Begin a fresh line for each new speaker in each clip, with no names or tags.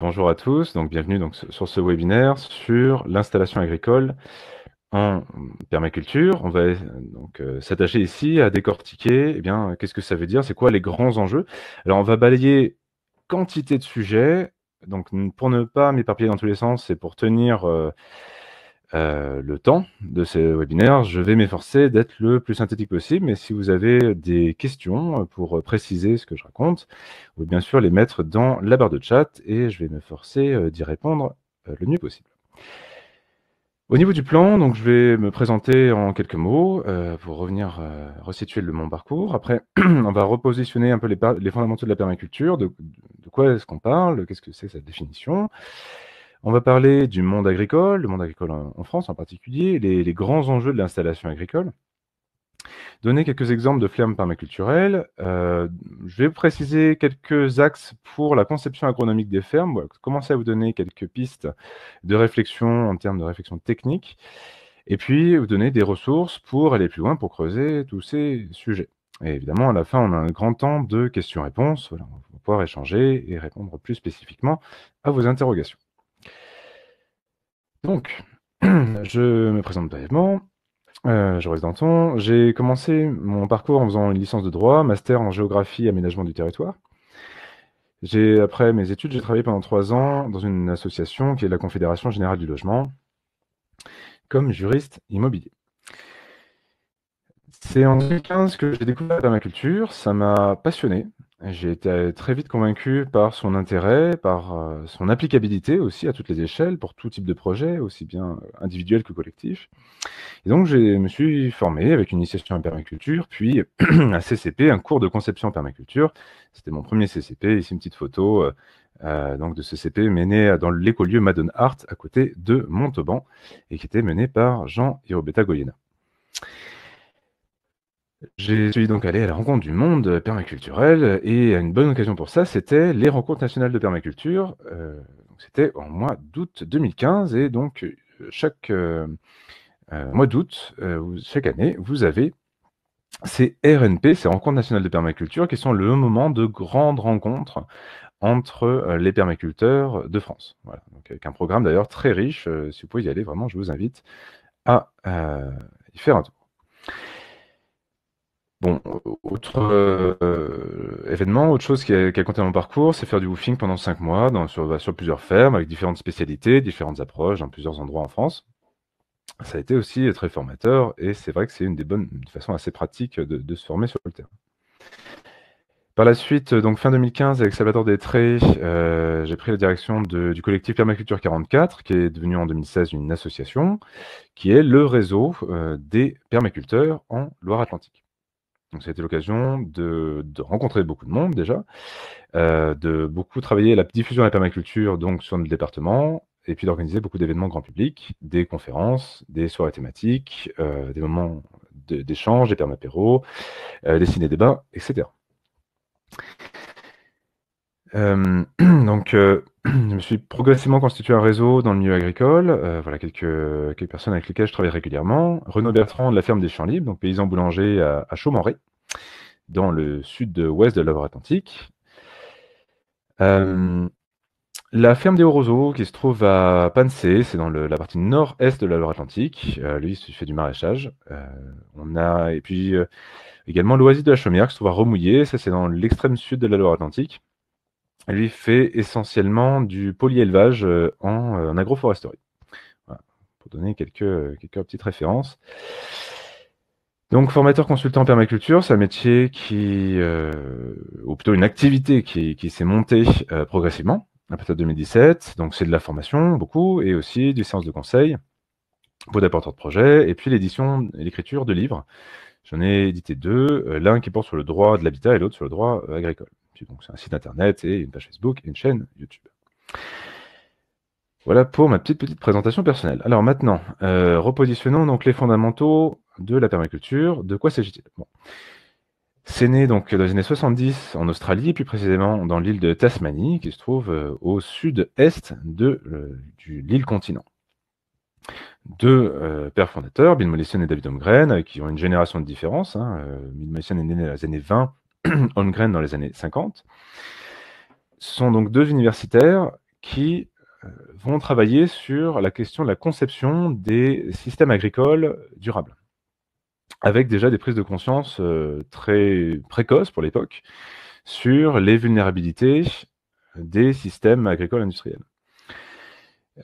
Bonjour à tous, donc bienvenue donc, sur ce webinaire sur l'installation agricole en permaculture. On va donc euh, s'attacher ici à décortiquer eh bien qu'est-ce que ça veut dire, c'est quoi les grands enjeux. Alors on va balayer quantité de sujets, donc pour ne pas m'éparpiller dans tous les sens c'est pour tenir euh, euh, le temps de ce webinaire, je vais m'efforcer d'être le plus synthétique possible, mais si vous avez des questions euh, pour euh, préciser ce que je raconte, vous pouvez bien sûr les mettre dans la barre de chat et je vais me forcer d'y répondre le mieux possible. Au niveau du plan, donc je vais me présenter en quelques mots pour revenir resituer le mon parcours. Après, on va repositionner un peu les, fondamentaux de la permaculture, de, de quoi est-ce qu'on parle, qu'est-ce que c'est sa définition. On va parler du monde agricole, le monde agricole en, France en particulier, les, grands enjeux de l'installation agricole. Donner quelques exemples de fermes permaculturelles. Euh, je vais préciser quelques axes pour la conception agronomique des fermes. Voilà, commencer à vous donner quelques pistes de réflexion en termes de réflexion technique. Et puis, vous donner des ressources pour aller plus loin, pour creuser tous ces sujets. Et évidemment, à la fin, on a un grand temps de questions-réponses. on va pouvoir échanger et répondre plus spécifiquement à vos interrogations. Donc, je me présente brièvement. Euh, Joris Danton. J'ai commencé mon parcours en faisant une licence de droit, master en géographie et aménagement du territoire. après mes études, j'ai travaillé pendant trois ans dans une association qui est la Confédération Générale du Logement, comme juriste immobilier. C'est en 2015 que j'ai découvert la permaculture, ça m'a passionné, j'ai été euh, très vite convaincu par son intérêt, par euh, son applicabilité aussi à toutes les échelles, pour tout type de projet, aussi bien euh, individuel que collectif. Et donc, je me suis formé avec une initiation en permaculture, puis un CCP, un cours de conception en permaculture. C'était mon premier CCP. Ici, une petite photo donc de CCP mené dans l'écolieu Madone Art à côté de Montauban et qui était mené par Jean Hirobeta Goyena. Je suis donc allé à la rencontre du monde permaculturel et une bonne occasion pour ça, c'était les rencontres nationales de permaculture. Euh, c'était en mois d'août 2015 et donc euh, chaque euh, mois d'août, chaque année, vous avez ces RNP, ces rencontres nationales de permaculture, qui sont le moment de grandes rencontres entre les permaculteurs de France. Donc avec un programme d'ailleurs très riche, si vous pouvez y aller, vraiment, je vous invite à y faire un tour. Bon, autre euh, événement, autre chose qui a, compté dans mon parcours, c'est faire du woofing pendant cinq mois dans, bah, sur, plusieurs fermes avec différentes spécialités, différentes approches dans plusieurs endroits en France. Ça a été aussi très formateur et c'est vrai que c'est une des bonnes, façons façon assez pratique de, se former sur le terrain. Par la suite, donc fin 2015, avec Salvador Détré, euh, j'ai pris la direction du collectif Permaculture 44, qui est devenu en 2016 une association, qui est le réseau euh, des permaculteurs en Loire-Atlantique. Donc, ça a été l'occasion de, rencontrer beaucoup de monde déjà, euh, de beaucoup travailler la diffusion de la permaculture donc, sur notre département, et puis d'organiser beaucoup d'événements grand public, des conférences, des soirées thématiques, euh, des moments d'échange, des permapéros, euh, des ciné-débats, etc. Euh, donc, euh, je me suis progressivement constitué un réseau dans le milieu agricole. Euh, voilà quelques, quelques, personnes avec lesquelles je travaille régulièrement. Renaud Bertrand de la ferme des Champs Libres, donc paysan boulanger à, à dans le sud-ouest de loire atlantique la ferme des Roseaux, qui se trouve à Pansé, c'est dans la partie nord-est de la Loire-Atlantique. lui, il fait du maraîchage. on a, et puis également l'oasis de la Chaumière, qui se trouve à Remouillé. Ça, c'est dans l'extrême sud de la Loire-Atlantique lui fait essentiellement du polyélevage euh, euh, en, agroforesterie. Voilà, pour donner quelques, euh, quelques petites références. Donc, formateur consultant en permaculture, c'est un métier qui, ou plutôt une activité qui, s'est montée progressivement à partir de 2017. Donc, c'est de la formation, beaucoup, et aussi des séances de conseil pour des de projets, et puis l'édition et l'écriture de livres. J'en ai édité deux, l'un qui porte sur le droit de l'habitat et l'autre sur le droit agricole c'est un site internet et une page Facebook et une chaîne YouTube. Voilà pour ma petite petite présentation personnelle. Alors maintenant, euh, repositionnons donc les fondamentaux de la permaculture. De quoi s'agit-il C'est né donc dans les années 70 en Australie, plus précisément dans l'île de Tasmanie, qui se trouve euh, au sud-est de euh, l'île continent. Deux pères fondateurs, Bill Mollison et David Holmgren, qui ont une génération de différence. Hein, Bill Mollison est né dans les années 20 grain dans les années 50, sont donc deux universitaires qui euh, vont travailler sur la question de la conception des systèmes agricoles durables, avec déjà des prises de conscience euh, très précoces pour l'époque sur les vulnérabilités des systèmes agricoles industriels.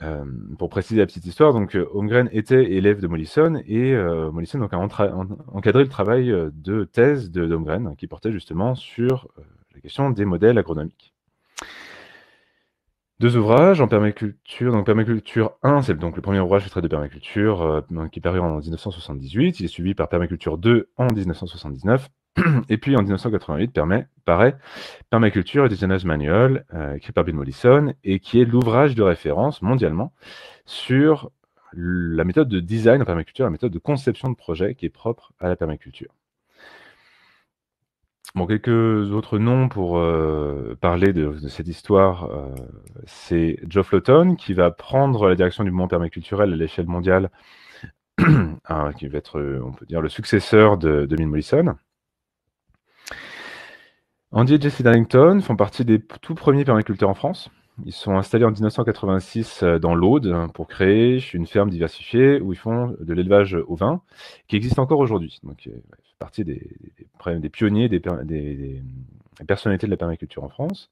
Euh, pour préciser la petite histoire, donc euh, Holmgren était élève de Mollison et euh, Mollison donc, a encadré le travail de thèse de Holmgren hein, qui portait justement sur la question des modèles agronomiques. Deux ouvrages en permaculture. Donc permaculture 1, c'est donc le premier ouvrage qui traite de permaculture qui est paru en 1978. Il est suivi par permaculture 2 en 1979 et puis en 1988 permet paraît, Permaculture et Designer's Manual, euh, écrit par Bill Mollison, et qui est l'ouvrage de référence mondialement sur la méthode de design en permaculture, la méthode de conception de projet qui est propre à la permaculture. Bon, quelques autres noms pour euh, parler de, cette histoire, euh, c'est Joe Flotton qui va prendre la direction du mouvement permaculturel à l'échelle mondiale, qui va être, euh, on peut dire, le successeur de, de Bill Mollison. Andy et Jesse Darlington font partie des tout premiers permaculteurs en France. Ils sont installés en 1986 euh, dans l'Aude hein, pour créer une ferme diversifiée où ils font de l'élevage au vin, qui existe encore aujourd'hui. Donc, euh, ils partie des, pionniers des personnalités de la permaculture en France.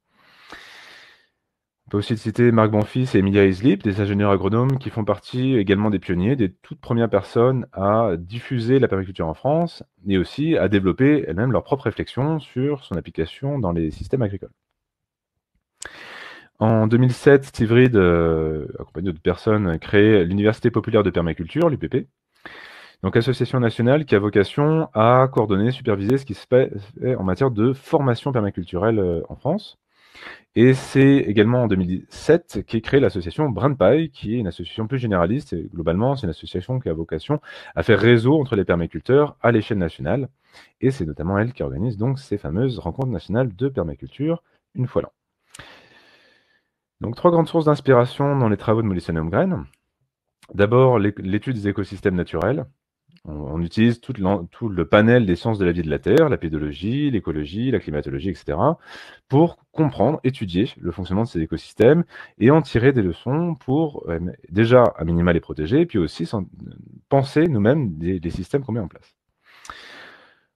On peut aussi citer Marc Bonfils et Emilia Islip, des ingénieurs agronomes qui font partie également des pionniers, des toutes premières personnes à diffuser la permaculture en France et aussi à développer elles-mêmes leur propre réflexion sur son application dans les systèmes agricoles. En 2007, Steve Reed, euh, accompagné d'autres personnes, créé l'Université populaire de permaculture, l'UPP, donc association nationale qui a vocation à coordonner, superviser ce qui se fait en matière de formation permaculturelle euh, en France. Et c'est également en 2017 qu'est créée l'association Brandpaille, qui est une association plus généraliste. Et globalement, c'est une association qui a vocation à faire réseau entre les permaculteurs à l'échelle nationale. Et c'est notamment elle qui organise donc ces fameuses rencontres nationales de permaculture une fois l'an. Donc, trois grandes sources d'inspiration dans les travaux de Mollison grain D'abord, l'étude des écosystèmes naturels, on, utilise tout, tout, le panel des sciences de la vie de la Terre, la pédologie, l'écologie, la climatologie, etc., pour comprendre, étudier le fonctionnement de ces écosystèmes et en tirer des leçons pour euh, déjà, à minima, les protéger, puis aussi penser nous-mêmes des, systèmes qu'on met en place.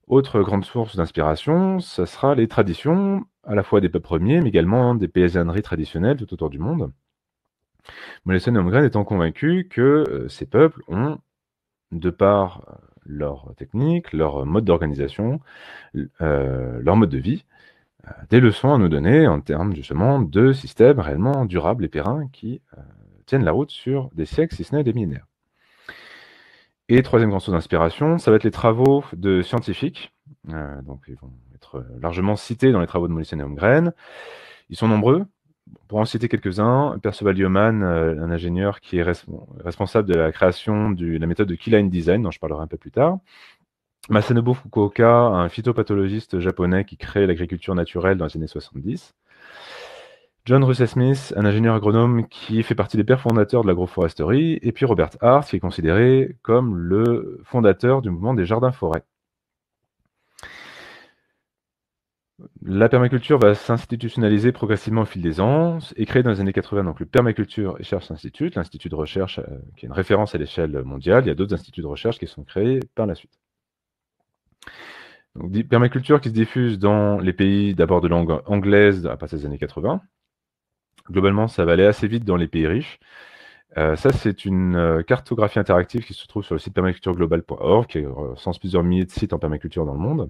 Autre grande source d'inspiration, ce sera les traditions, à la fois des peuples premiers, mais également des paysanneries traditionnelles tout autour du monde. et Holmgren étant convaincus que euh, ces peuples ont de par euh, leur technique, leur mode d'organisation, euh, leur mode de vie, euh, des leçons à nous donner en termes justement de systèmes réellement durables et pérennes qui tiennent la route sur des siècles, si ce n'est des millénaires. Et troisième grande source d'inspiration, ça va être les travaux de scientifiques. donc ils vont être largement cités dans les travaux de Mollison et Holmgren. Ils sont nombreux, pour en citer quelques-uns, Perceval Yeoman, euh, un ingénieur qui est responsable de la création de la méthode de Keyline Design, dont je parlerai un peu plus tard. Masanobu Fukuoka, un phytopathologiste japonais qui crée l'agriculture naturelle dans les années 70. John Russell Smith, un ingénieur agronome qui fait partie des pères fondateurs de l'agroforesterie, et puis Robert Hart, qui est considéré comme le fondateur du mouvement des jardins-forêts. La permaculture va s'institutionnaliser progressivement au fil des ans. et créée dans les années 80 donc, le Permaculture Research Institute, l'institut de recherche euh, qui est une référence à l'échelle mondiale. Il y a d'autres instituts de recherche qui sont créés par la suite. Donc, permaculture qui se diffuse dans les pays d'abord de langue anglaise à partir des années 80. Globalement, ça va aller assez vite dans les pays riches. Euh, ça, c'est une euh, cartographie interactive qui se trouve sur le site permacultureglobal.org, qui recense plusieurs milliers de sites en permaculture dans le monde.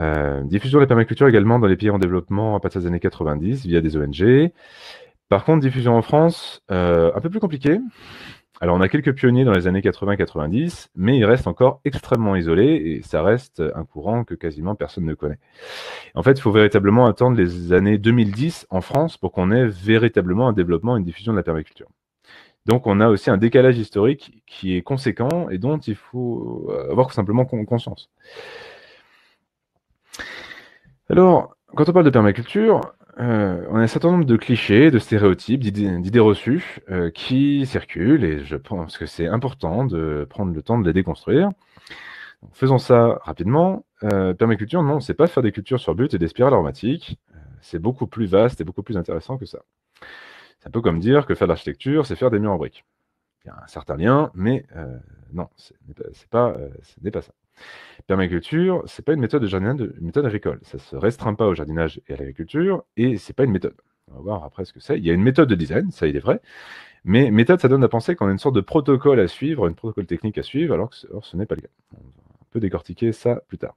Euh, diffusion de la permaculture également dans les pays en développement à partir des années 90 via des ONG. Par contre, diffusion en France, euh, un peu plus compliqué. Alors, on a quelques pionniers dans les années 80-90, mais ils restent encore extrêmement isolés et ça reste un courant que quasiment personne ne connaît. En fait, il faut véritablement attendre les années 2010 en France pour qu'on ait véritablement un développement et une diffusion de la permaculture. Donc, on a aussi un décalage historique qui est conséquent et dont il faut euh, avoir simplement conscience. Alors, quand on parle de permaculture, euh, on a un certain nombre de clichés, de stéréotypes, d'idées reçues euh, qui circulent et je pense que c'est important de prendre le temps de les déconstruire. faisons ça rapidement. Euh, permaculture, non, c'est pas faire des cultures sur but et des spirales aromatiques. C'est beaucoup plus vaste et beaucoup plus intéressant que ça. C'est un peu comme dire que faire de l'architecture, c'est faire des murs en briques. Il y a un certain lien, mais non, ce n'est pas ça. Permaculture, c'est pas une méthode de jardinage, une méthode agricole. Ça ne se restreint pas au jardinage et à l'agriculture, et ce n'est pas une méthode. On va voir après ce que c'est. Il y a une méthode de design, ça il est vrai, mais méthode, ça donne à penser qu'on a une sorte de protocole à suivre, une protocole technique à suivre, alors que ce n'est pas le cas. On va décortiquer ça plus tard.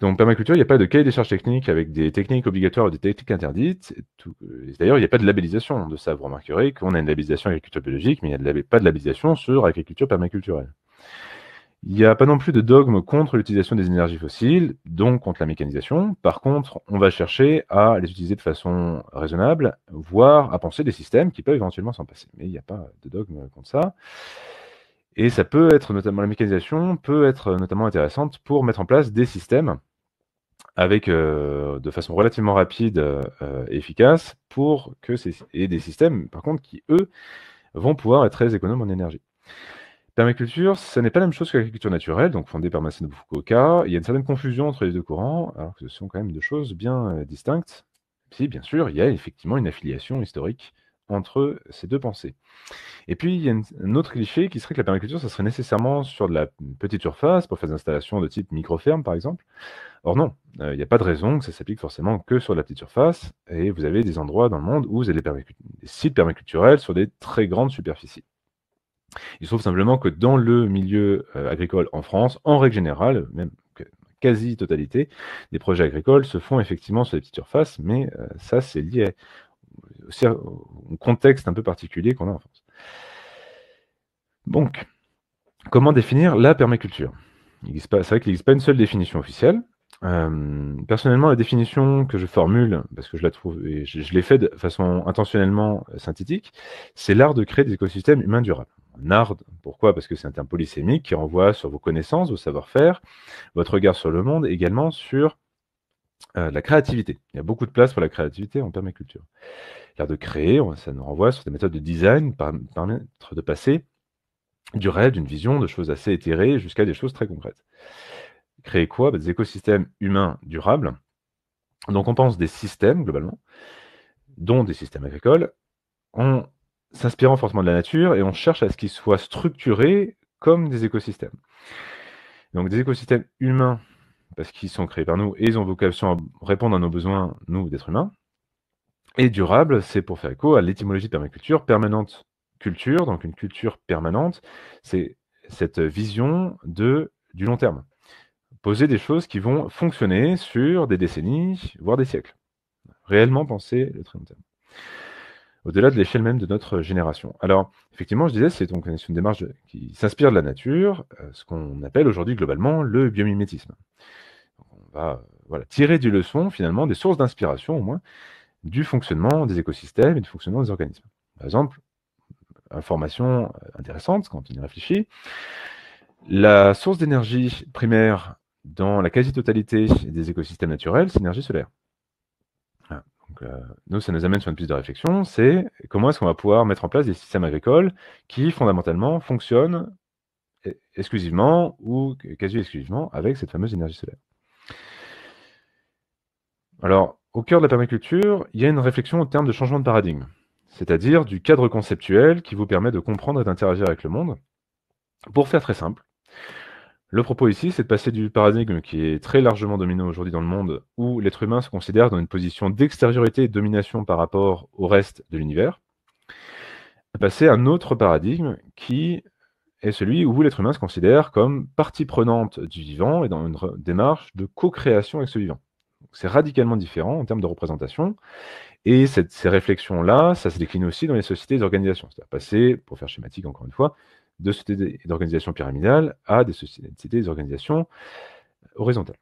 Donc, permaculture, il n'y a pas de cahier des charges techniques avec des techniques obligatoires ou des techniques interdites. Euh, d'ailleurs, il n'y a pas de labellisation de ça. Vous remarquerez qu'on a une labellisation agriculture biologique, mais il n'y a pas de labellisation sur agriculture permaculturelle. Il n'y a pas non plus de dogme contre l'utilisation des énergies fossiles, donc contre la mécanisation. Par contre, on va chercher à les utiliser de façon raisonnable, voire à penser des systèmes qui peuvent éventuellement s'en passer. Mais il n'y a pas de dogme contre ça. Et ça peut être notamment la mécanisation peut être notamment intéressante pour mettre en place des systèmes avec euh, de façon relativement rapide euh, et efficace pour que ces et des systèmes par contre qui eux vont pouvoir être très économes en énergie. Permaculture, ce n'est pas la même chose que l'agriculture naturelle, donc fondée par Massimo Fukuoka. Il y a une certaine confusion entre les deux courants, alors que ce sont quand même deux choses bien euh, distinctes. Si, bien sûr, il y a effectivement une affiliation historique entre ces deux pensées. Et puis, il y a un autre cliché qui serait que la permaculture, ça serait nécessairement sur de la petite surface pour faire des installations de type micro-ferme, par exemple. Or non, euh, il n'y a pas de raison que ça s'applique forcément que sur la petite surface, et vous avez des endroits dans le monde où vous avez des sites permaculturels sur des très grandes superficies. Il se trouve simplement que dans le milieu euh, agricole en France, en règle générale, même quasi-totalité des projets agricoles se font effectivement sur des petites surfaces, mais euh, ça, c'est lié au contexte un peu particulier qu'on a en France. Donc, comment définir la permaculture C'est vrai qu'il n'existe pas une seule définition officielle. Euh, personnellement, la définition que je formule, parce que je la trouve et je, je l'ai fait de façon intentionnellement synthétique, c'est l'art de créer des écosystèmes humains durables nard. Pourquoi Parce que c'est un terme polysémique qui renvoie sur vos connaissances, vos savoir-faire, votre regard sur le monde, également sur euh, la créativité. Il y a beaucoup de place pour la créativité en permaculture. L'art de créer, ça nous renvoie sur des méthodes de design permettre de passer du rêve, d'une vision, de choses assez éthérées jusqu'à des choses très concrètes. Créer quoi bah, Des écosystèmes humains durables. Donc on pense des systèmes globalement, dont des systèmes agricoles. On s'inspirant forcément de la nature et on cherche à ce qu'ils soient structurés comme des écosystèmes. Donc des écosystèmes humains, parce qu'ils sont créés par nous et ils ont vocation à répondre à nos besoins, nous, d'êtres humains. Et durable, c'est pour faire écho à l'étymologie de permaculture, permanente culture, donc une culture permanente, c'est cette vision de, du long terme. Poser des choses qui vont fonctionner sur des décennies, voire des siècles. Réellement penser le très long terme au-delà de l'échelle même de notre génération. Alors, effectivement, je disais, c'est donc une démarche qui s'inspire de la nature, euh, ce qu'on appelle aujourd'hui globalement le biomimétisme. on va euh, voilà, tirer des leçons, finalement, des sources d'inspiration au moins, du fonctionnement des écosystèmes et du fonctionnement des organismes. Par exemple, information euh, intéressante quand on y réfléchit, la source d'énergie primaire dans la quasi-totalité des écosystèmes naturels, c'est l'énergie solaire. Donc, euh, nous, ça nous amène sur une piste de réflexion, c'est comment est-ce qu'on va pouvoir mettre en place des systèmes agricoles qui, fondamentalement, fonctionnent e-, exclusivement ou quasi exclusivement avec cette fameuse énergie solaire. Alors, au cœur de la permaculture, il y a une réflexion au terme de changement de paradigme, c'est-à-dire du cadre conceptuel qui vous permet de comprendre et d'interagir avec le monde. Pour faire très simple, le propos ici, c'est de passer du paradigme qui est très largement dominant aujourd'hui dans le monde, où l'être humain se considère dans une position d'extériorité et de domination par rapport au reste de l'univers, à passer à un autre paradigme qui est celui où l'être humain se considère comme partie prenante du vivant et dans une démarche de co-création avec ce vivant. C'est radicalement différent en termes de représentation. Et ces réflexions-là, ça se décline aussi dans les sociétés et les organisations. C'est-à-dire passer, pour faire schématique encore une fois, de sociétés d'organisation pyramidale à des sociétés d'organisation horizontales.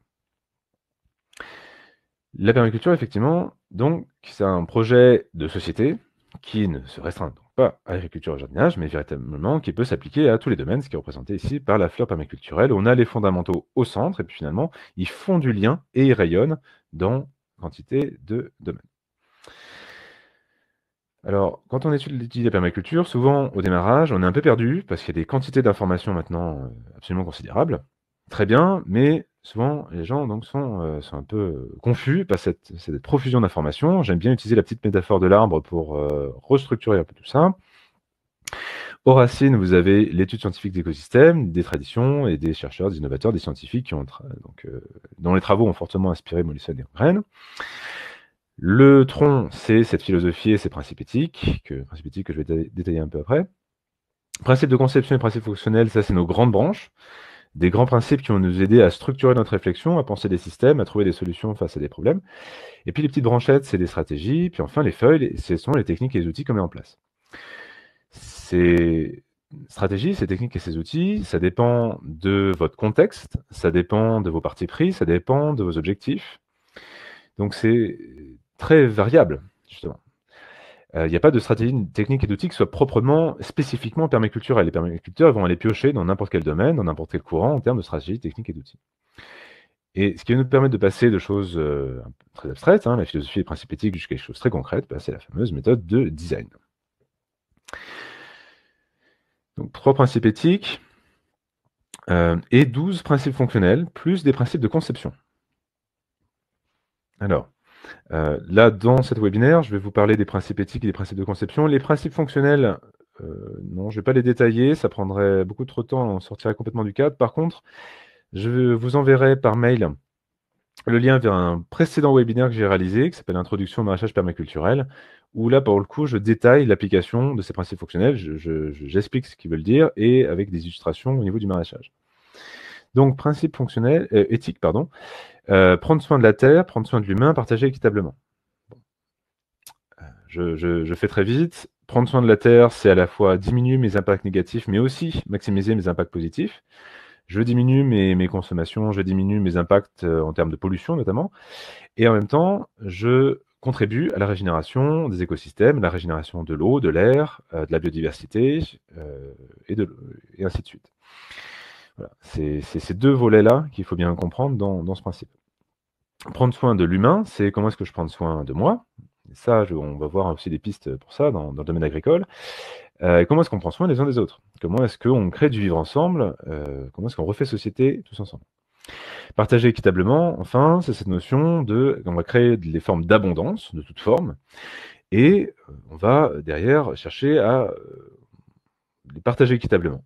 La permaculture, effectivement, donc, c'est un projet de société qui ne se restreint pas à l'agriculture et au jardinage, mais véritablement qui peut s'appliquer à tous les domaines, ce qui est représenté ici par la fleur permaculturelle. On a les fondamentaux au centre, et puis finalement, ils font du lien et ils rayonnent dans quantité de domaines. Alors, quand on étudie la permaculture, souvent au démarrage, on est un peu perdu parce qu'il y a des quantités d'informations maintenant euh, absolument considérables. Très bien, mais souvent les gens donc sont, euh, sont un peu euh, confus par cette, profusion d'informations. J'aime bien utiliser la petite métaphore de l'arbre pour restructurer un peu tout ça. Aux racines, vous avez l'étude scientifique d'écosystèmes, des traditions et des chercheurs, des innovateurs, des scientifiques donc, dont les travaux ont fortement inspiré Mollison et Rennes. Le tronc, c'est cette philosophie et ces principes éthiques, que, que je vais détailler un peu après. Principes de conception et principes fonctionnels, ça c'est nos grandes branches, des grands principes qui vont nous aider à structurer notre réflexion, à penser des systèmes, à trouver des solutions face à des problèmes. Et puis les petites branchettes, c'est des stratégies, puis enfin les feuilles, ce sont les techniques et les outils qu'on met en place. Ces stratégies, ces techniques et ces outils, ça dépend de votre contexte, ça dépend de vos parties pris, ça dépend de vos objectifs. Donc c'est très variable, justement. Euh, il n'y a pas de stratégie technique et d'outils qui soit proprement, spécifiquement permaculturelle. Les permaculteurs vont aller piocher dans n'importe quel domaine, dans n'importe quel courant, en termes de stratégie technique et d'outils. Et ce qui va nous permettre de passer de choses euh, très abstraites, hein, la philosophie et les principes éthiques, jusqu'à des choses très concrètes, bah, c'est la fameuse méthode de design. Donc, trois principes éthiques euh, et douze principes fonctionnels, plus des principes de conception. Alors, euh, là, dans cet webinaire, je vais vous parler des principes éthiques et des principes de conception. Les principes fonctionnels, euh, non, je ne vais pas les détailler, ça prendrait beaucoup trop de temps, on sortirait complètement du cadre. Par contre, je vous enverrai par mail le lien vers un précédent webinaire que j'ai réalisé, qui s'appelle Introduction au maraîchage permaculturel, où là, pour le coup, je détaille l'application de ces principes fonctionnels, j'explique ce qu'ils veulent dire, et avec des illustrations au niveau du maraîchage. Donc, principes fonctionnels, euh, éthiques, pardon. Euh, prendre soin de la terre, prendre soin de l'humain, partager équitablement. Euh, je, fais très vite. Prendre soin de la terre, c'est à la fois diminuer mes impacts négatifs, mais aussi maximiser mes impacts positifs. Je diminue mes, consommations, je diminue mes impacts euh, en termes de pollution notamment. Et en même temps, je contribue à la régénération des écosystèmes, la régénération de l'eau, de l'air, de la biodiversité, et, ainsi de suite. Voilà. C'est ces deux volets-là qu'il faut bien comprendre dans ce principe prendre soin de l'humain, c'est comment est-ce que je prends soin de moi Ça, on va voir aussi des pistes pour ça dans, le domaine agricole. Euh, comment est-ce qu'on prend soin les uns des autres Comment est-ce qu'on crée du vivre ensemble euh, Comment est-ce qu'on refait société tous ensemble Partager équitablement, enfin, c'est cette notion de, on va créer des formes d'abondance de toutes formes, et euh, on va derrière chercher à les partager équitablement.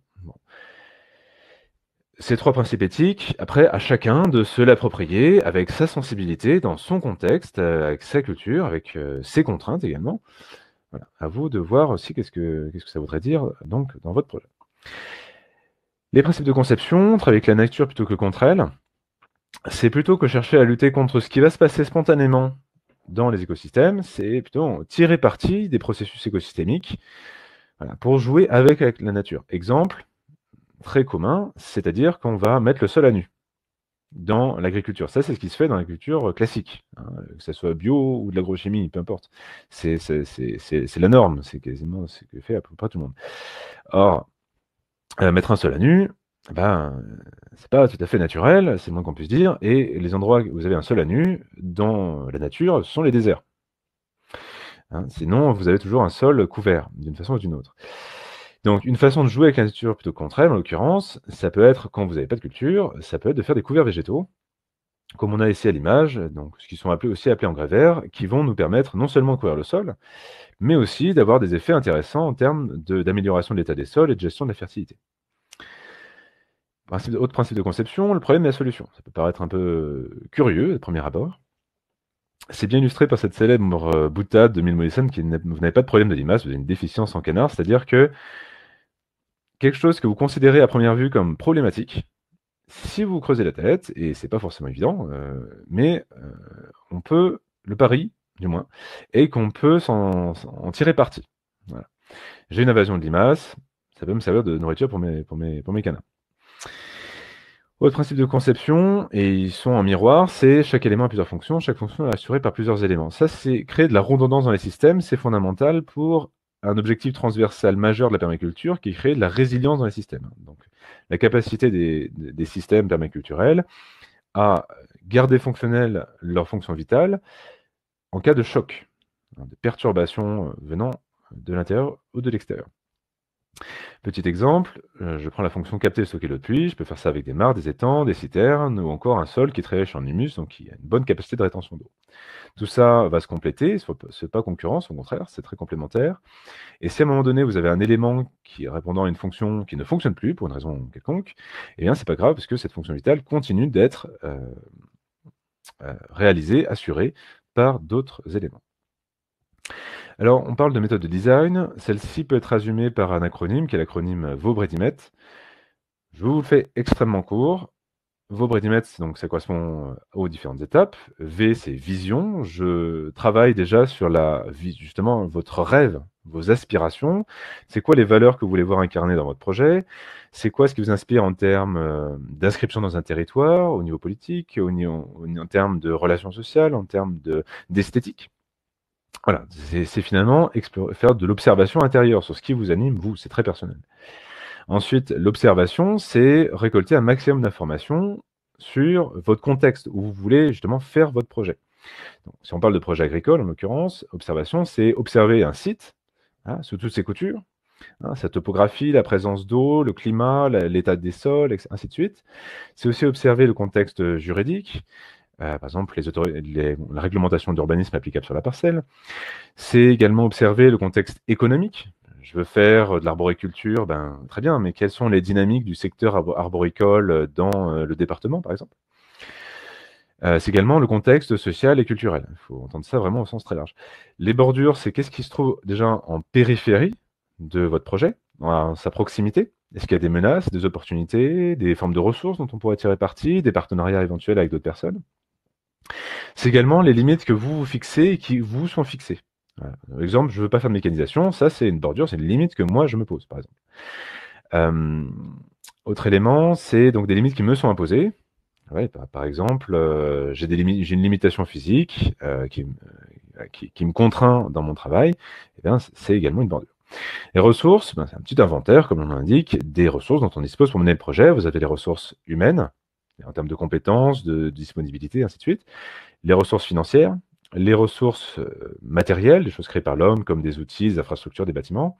Ces trois principes éthiques, après, à chacun de se l'approprier avec sa sensibilité, dans son contexte, euh, avec sa culture, avec euh, ses contraintes également. Voilà. À vous de voir aussi qu'est-ce que, que ça voudrait dire donc, dans votre projet. Les principes de conception, travailler avec la nature plutôt que contre elle, c'est plutôt que chercher à lutter contre ce qui va se passer spontanément dans les écosystèmes, c'est plutôt tirer parti des processus écosystémiques pour jouer avec la nature. Exemple, très commun, c'est-à-dire qu'on va mettre le sol à nu dans l'agriculture. Ça, c'est ce qui se fait dans l'agriculture euh, classique, hein. que ce soit bio ou de l'agrochimie, peu importe. C'est la norme, c'est quasiment ce que fait à peu près tout le monde. Or, euh, mettre un sol à nu, ben, c'est pas tout à fait naturel, c'est le moins qu'on puisse dire, et les endroits où vous avez un sol à nu dans la nature sont les déserts. Hein, sinon, vous avez toujours un sol couvert, d'une façon ou d'une autre. Donc, une façon de jouer avec la nature plutôt contraire, en l'occurrence, ça peut être, quand vous n'avez pas de culture, ça peut être de faire des couverts végétaux, comme on a essayé à l'image, donc ce qui sont appelés aussi appelés engrais verts, qui vont nous permettre non seulement de couvrir le sol, mais aussi d'avoir des effets intéressants en termes d'amélioration de, l'état des sols et de gestion de la fertilité. autre principe de conception, le problème et la solution. Ça peut paraître un peu euh, curieux de premier abord. C'est bien illustré par cette célèbre euh, boutade de Milmoison qui vous n'avez pas de problème de limace, vous avez une déficience en canard, c'est-à-dire que quelque chose que vous considérez à première vue comme problématique, si vous creusez la tête, et c'est pas forcément évident, euh, mais euh, on peut le pari, du moins, et qu'on peut en tirer parti. J'ai une invasion de limaces, ça peut me servir de nourriture pour mes, pour pour mes canards. Autre principe de conception, et ils sont en miroir, c'est chaque élément a plusieurs fonctions, chaque fonction est assurée par plusieurs éléments. Ça, c'est créer de la redondance dans les systèmes, c'est fondamental pour un objectif transversal majeur de la permaculture qui est créer de la résilience dans les systèmes. Donc, la capacité des, systèmes permaculturels à garder fonctionnelles leurs fonction vitale en cas de choc, hein, de perturbation euh, venant de l'intérieur ou de l'extérieur. Petit exemple, euh, je prends la fonction capter et stocker l'eau de pluie, je peux faire ça avec des mares, des étangs, des citernes ou encore un sol qui est très riche en humus, donc qui a une bonne capacité de rétention d'eau. Tout ça va se compléter, ce n'est pas concurrence, au contraire, c'est très complémentaire. Et si à un moment donné, vous avez un élément qui est répondant à une fonction qui ne fonctionne plus pour une raison quelconque, et eh bien, c'est pas grave, puisque cette fonction vitale continue d'être euh, euh, réalisée, assurée par d'autres éléments. Alors, on parle de méthode de design. Celle-ci peut être résumée par un acronyme, qui est l'acronyme VOBREDIMET. Je vous le fais extrêmement court. VOBREDIMET, donc ça correspond euh, aux différentes étapes. V, c'est vision. Je travaille déjà sur la vie, justement votre rêve, vos aspirations. C'est quoi les valeurs que vous voulez voir incarnées dans votre projet C'est quoi ce qui vous inspire en termes euh, d'inscription dans un territoire, au niveau politique, au en termes de relations sociales, en termes d'esthétique voilà, c'est finalement faire de l'observation intérieure sur ce qui vous anime, vous, c'est très personnel. Ensuite, l'observation, c'est récolter un maximum d'informations sur votre contexte où vous voulez justement faire votre projet. si on parle de projet agricole, en l'occurrence, observation, c'est observer un site hein, sous toutes ses coutures, hein, sa topographie, la présence d'eau, le climat, l'état des sols, ainsi de suite. C'est aussi observer le contexte juridique, euh, par exemple les la réglementation d'urbanisme applicable sur la parcelle. C'est également observer le contexte économique. Je veux faire de l'arboriculture, ben, très bien, mais quelles sont les dynamiques du secteur arboricole dans euh, le département, par exemple euh, c'est également le contexte social et culturel. Il faut entendre ça vraiment au sens très large. Les bordures, c'est qu'est-ce qui se trouve déjà en périphérie de votre projet, dans sa proximité. Est-ce qu'il y a des menaces, des opportunités, des formes de ressources dont on pourrait tirer parti, des partenariats éventuels avec d'autres personnes c'est également les limites que vous vous fixez et qui vous sont fixées. Par exemple, je ne veux pas faire de mécanisation, ça c'est une bordure, c'est une limite que moi je me pose, par exemple. Euh, autre élément, c'est donc des limites qui me sont imposées. par, exemple, euh, j'ai une limitation physique euh, qui, me contraint dans mon travail, eh c'est également une bordure. Les ressources, ben, c'est un petit inventaire, comme on l'indique, des ressources dont on dispose pour mener le projet. Vous avez les ressources humaines, en termes de compétences, de, disponibilité, ainsi de suite, les ressources financières, les ressources euh, matérielles, des choses créées par l'homme, comme des outils, des infrastructures, des bâtiments,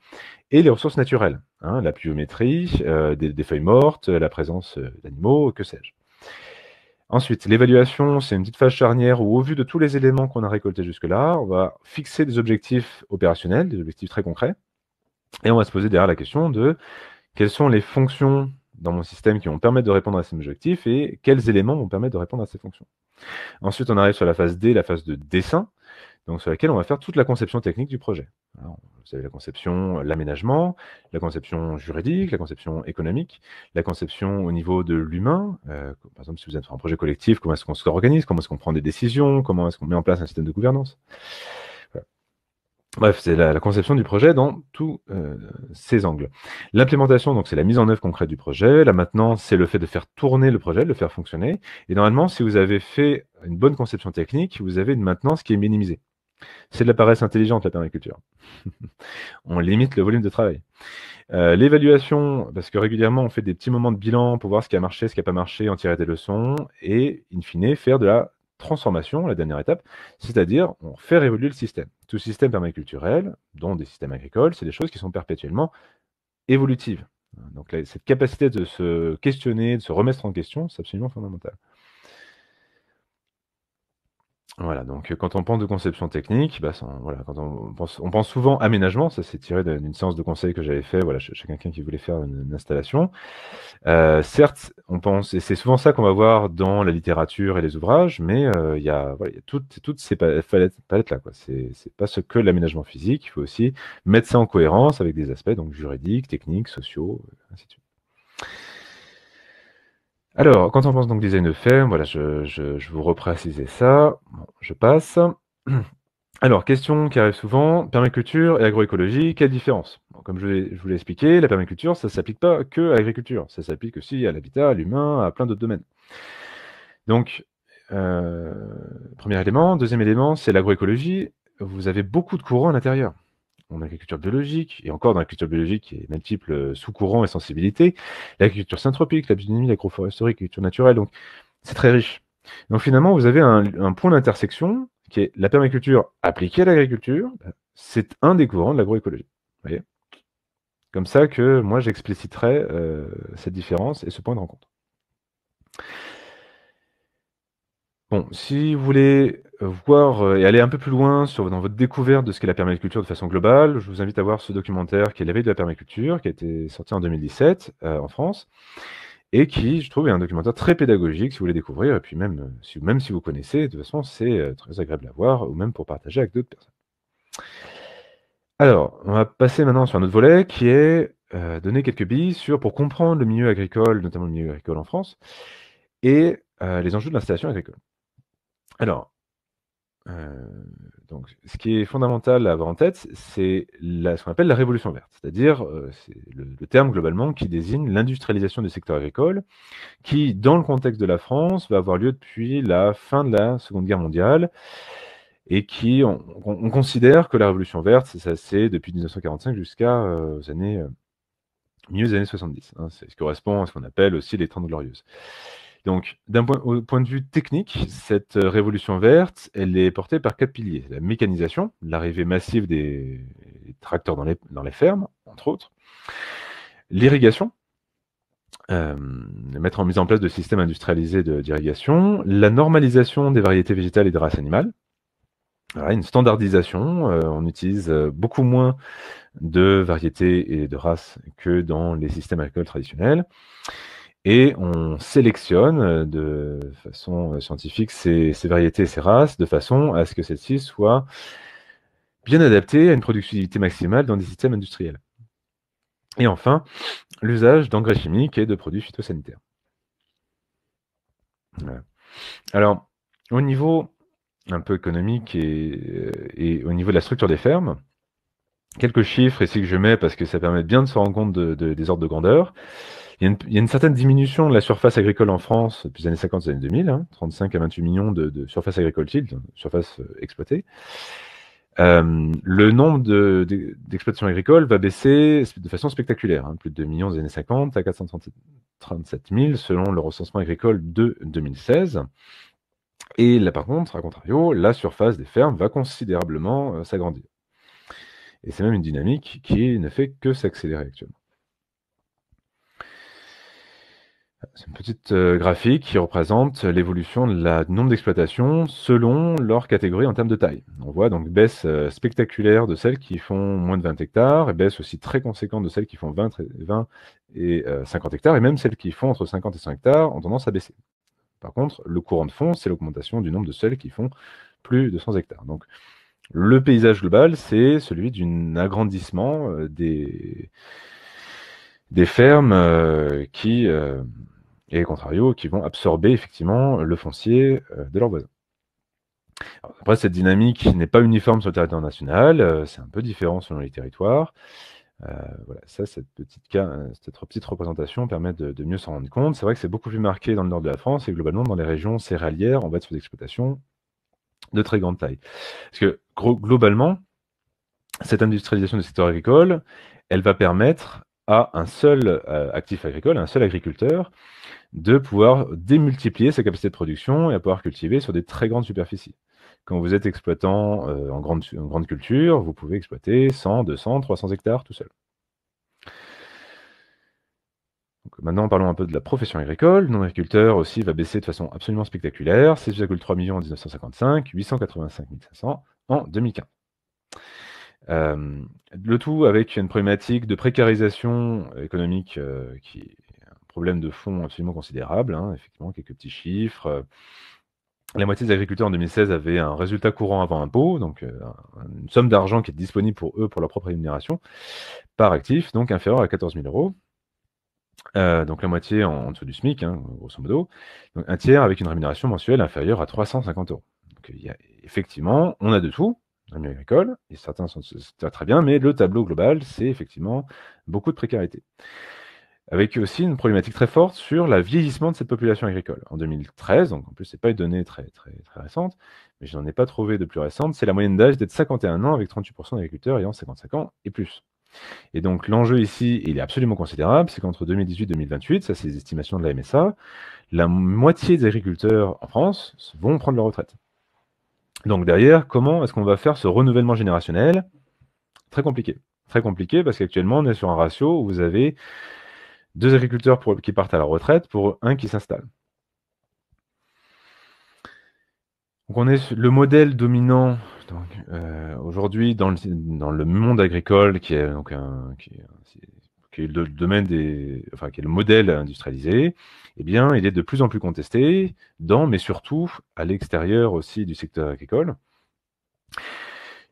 et les ressources naturelles, hein, la pluviométrie, euh, des, des, feuilles mortes, la présence euh, d'animaux, que sais-je. Ensuite, l'évaluation, c'est une petite phase charnière où, au vu de tous les éléments qu'on a récoltés jusque-là, on va fixer des objectifs opérationnels, des objectifs très concrets, et on va se poser derrière la question de quelles sont les fonctions dans mon système qui vont permettre de répondre à ces objectifs et quels éléments vont permettre de répondre à ces fonctions. Ensuite, on arrive sur la phase D, la phase de dessin, donc sur laquelle on va faire toute la conception technique du projet. vous avez la conception, euh, l'aménagement, la conception juridique, la conception économique, la conception au niveau de l'humain. Euh, par exemple, si vous êtes sur un projet collectif, comment est-ce qu'on s'organise, comment est-ce qu'on prend des décisions, comment est-ce qu'on met en place un système de gouvernance. Bref, c'est la, la, conception du projet dans tous euh, ses angles. L'implémentation, donc, c'est la mise en œuvre concrète du projet. La maintenance, c'est le fait de faire tourner le projet, de le faire fonctionner. Et normalement, si vous avez fait une bonne conception technique, vous avez une maintenance qui est minimisée. C'est de la paresse intelligente, la permaculture. on limite le volume de travail. Euh, l'évaluation, parce que régulièrement, on fait des petits moments de bilan pour voir ce qui a marché, ce qui n'a pas marché, en tirer des leçons et, in fine, faire de la transformation, la dernière étape, c'est-à-dire on fait évoluer le système. Tout système permaculturel, dont des systèmes agricoles, c'est des choses qui sont perpétuellement évolutives. Donc cette capacité de se questionner, de se remettre en question, c'est absolument fondamental. Voilà, donc euh, quand on pense de conception technique, bah, voilà, quand on pense, on pense souvent aménagement, ça c'est tiré d'une séance de conseil que j'avais fait, voilà, chacun qui voulait faire une, installation. Euh, certes, on pense, et c'est souvent ça qu'on va voir dans la littérature et les ouvrages, mais euh, il y a, voilà, toutes, ces palettes-là, palettes quoi. C'est pas ce que l'aménagement physique, il faut aussi mettre ça en cohérence avec des aspects donc juridiques, techniques, sociaux, ainsi de suite. Alors, quand on pense donc design de ferme, voilà, je, vous reprécise ça. je passe. Alors, question qui arrive souvent, permaculture et agroécologie, quelle différence Comme je, vous l'ai expliqué, la permaculture, ça ne s'applique pas que à l'agriculture, ça s'applique aussi à l'habitat, à l'humain, à plein d'autres domaines. Donc, euh, premier élément. Deuxième élément, c'est l'agroécologie. Vous avez beaucoup de courants à l'intérieur en agriculture biologique, et encore dans l'agriculture biologique, euh, et multiples sous-courants et sensibilités, l'agriculture synthropique, la biodynamie, l'agroforesterie, l'agriculture naturelle, donc c'est très riche. Donc finalement, vous avez un, point d'intersection qui est la permaculture appliquée à l'agriculture, bah, c'est un des courants de l'agroécologie. voyez Comme ça que moi j'expliciterai euh, cette différence et ce point de rencontre. Bon, si vous voulez euh, voir euh, et aller un peu plus loin sur, dans votre découverte de ce qu'est la permaculture de façon globale, je vous invite à voir ce documentaire qui est La de la permaculture, qui a été sorti en 2017 euh, en France, et qui, je trouve, est un documentaire très pédagogique si vous voulez découvrir, et puis même si, même si vous connaissez, de toute façon, c'est très agréable à voir, ou même pour partager avec d'autres personnes. Alors, on va passer maintenant sur un autre volet qui est donner quelques billes sur, pour comprendre le milieu agricole, notamment le milieu agricole en France, et les enjeux de l'installation agricole. Alors, euh, donc, ce qui est fondamental à avoir en tête, c'est ce qu'on appelle la révolution verte, c'est-à-dire euh, le, terme globalement qui désigne l'industrialisation du secteur agricole, qui, dans le contexte de la France, va avoir lieu depuis la fin de la Seconde Guerre mondiale, et qui, on, considère que la révolution verte, c'est depuis 1945 jusqu'à euh, années, euh, milieu années 70. Hein. c'est ce qui correspond à ce qu'on appelle aussi les Trente Glorieuses. Donc, d'un point, de vue technique, cette euh, révolution verte, elle est portée par quatre piliers. La mécanisation, l'arrivée massive des tracteurs dans les, fermes, entre autres. L'irrigation, euh, mettre en mise en place de systèmes industrialisés d'irrigation. La normalisation des variétés végétales et des races animales. Voilà, une standardisation, euh, on utilise beaucoup moins de variétés et de races que dans les systèmes agricoles traditionnels et on sélectionne euh, de façon euh, scientifique ces, variétés ces races de façon à ce que celles-ci soient bien adaptées à une productivité maximale dans des systèmes industriels. Et enfin, l'usage d'engrais chimiques et de produits phytosanitaires. Alors, au niveau un peu économique euh, et, au niveau de la structure des fermes, quelques chiffres ici que je mets parce que ça permet bien de se rendre compte des ordres de grandeur. Il y, a une, certaine diminution de la surface agricole en France depuis les années 50 et les années 2000, 35 hein, à 28 millions de, surfaces surface agricole surfaces surface euh, exploitée. Euh, le nombre d'exploitations agricoles va baisser de façon spectaculaire, hein. plus de 2 millions des années 50 à 437 000 selon le recensement agricole de 2016. Et là, par contre, à contrario, la surface des fermes va considérablement euh, s'agrandir. Et c'est même une dynamique qui ne fait que s'accélérer actuellement. C'est une petite euh, graphique qui représente l'évolution de la nombre d'exploitations selon leur catégorie en termes de taille. On voit donc baisse euh, spectaculaire de celles qui font moins de 20 hectares, et baisse aussi très conséquente de celles qui font 20, et 50 euh, hectares, et même celles qui font entre 50 et 100 hectares ont tendance à baisser. Par contre, le courant de fond, c'est l'augmentation du nombre de celles qui font plus de 100 hectares. Donc, le paysage global, c'est celui d'un agrandissement des fermes qui et contrario, qui vont absorber effectivement le foncier euh, de leurs voisins. après, cette dynamique n'est pas uniforme sur le territoire national, euh, c'est un peu différent selon les territoires. Euh, voilà, ça, cette petite, représentation permet de, mieux s'en rendre compte. C'est vrai que c'est beaucoup plus marqué dans le nord de la France et globalement dans les régions céréalières en bas de sous-exploitation de très grande taille. Parce que globalement, cette industrialisation du secteur agricole, elle va permettre à un seul euh, actif agricole, un seul agriculteur, de pouvoir démultiplier sa capacité de production et à pouvoir cultiver sur des très grandes superficies. Quand vous êtes exploitant euh, en, grande, culture, vous pouvez exploiter 100, 200, 300 hectares tout seul. maintenant, parlons un peu de la profession agricole. Le nombre d'agriculteurs aussi va baisser de façon absolument spectaculaire. 6,3 millions en 1955, 885 500 en 2015. Euh, le tout avec une problématique de précarisation économique euh, qui est un problème de fond absolument considérable. Hein, effectivement, quelques petits chiffres. Euh, la moitié des agriculteurs en 2016 avaient un résultat courant avant impôt, donc une somme d'argent qui est disponible pour eux pour leur propre rémunération par actif, donc inférieur à 14 000 euros. donc la moitié en, dessous du SMIC, hein, grosso modo. Donc un tiers avec une rémunération mensuelle inférieure à 350 euros. effectivement, on a de tout, milieu agricole, et certains sont très bien, mais le tableau global, c'est effectivement beaucoup de précarité. Avec aussi une problématique très forte sur le vieillissement de cette population agricole. En 2013, donc en plus, ce n'est pas une donnée très, très, très récente, mais je n'en ai pas trouvé de plus récente, c'est la moyenne d'âge d'être 51 ans avec 38% d'agriculteurs ayant 55 ans et plus. Et donc l'enjeu ici, il est absolument considérable, c'est qu'entre 2018 et 2028, ça c'est les estimations de la MSA, la moitié des agriculteurs en France vont prendre leur retraite. Donc derrière, comment est-ce qu'on va faire ce renouvellement générationnel Très compliqué. Très compliqué parce qu'actuellement, on est sur un ratio où vous avez deux agriculteurs qui partent à la retraite pour un qui s'installe. Donc on est le modèle dominant euh, aujourd'hui dans le, monde agricole, qui est donc un, qui est, qui est le domaine des, enfin, le modèle industrialisé, eh bien, il est de plus en plus contesté dans, mais surtout à l'extérieur aussi du secteur agricole.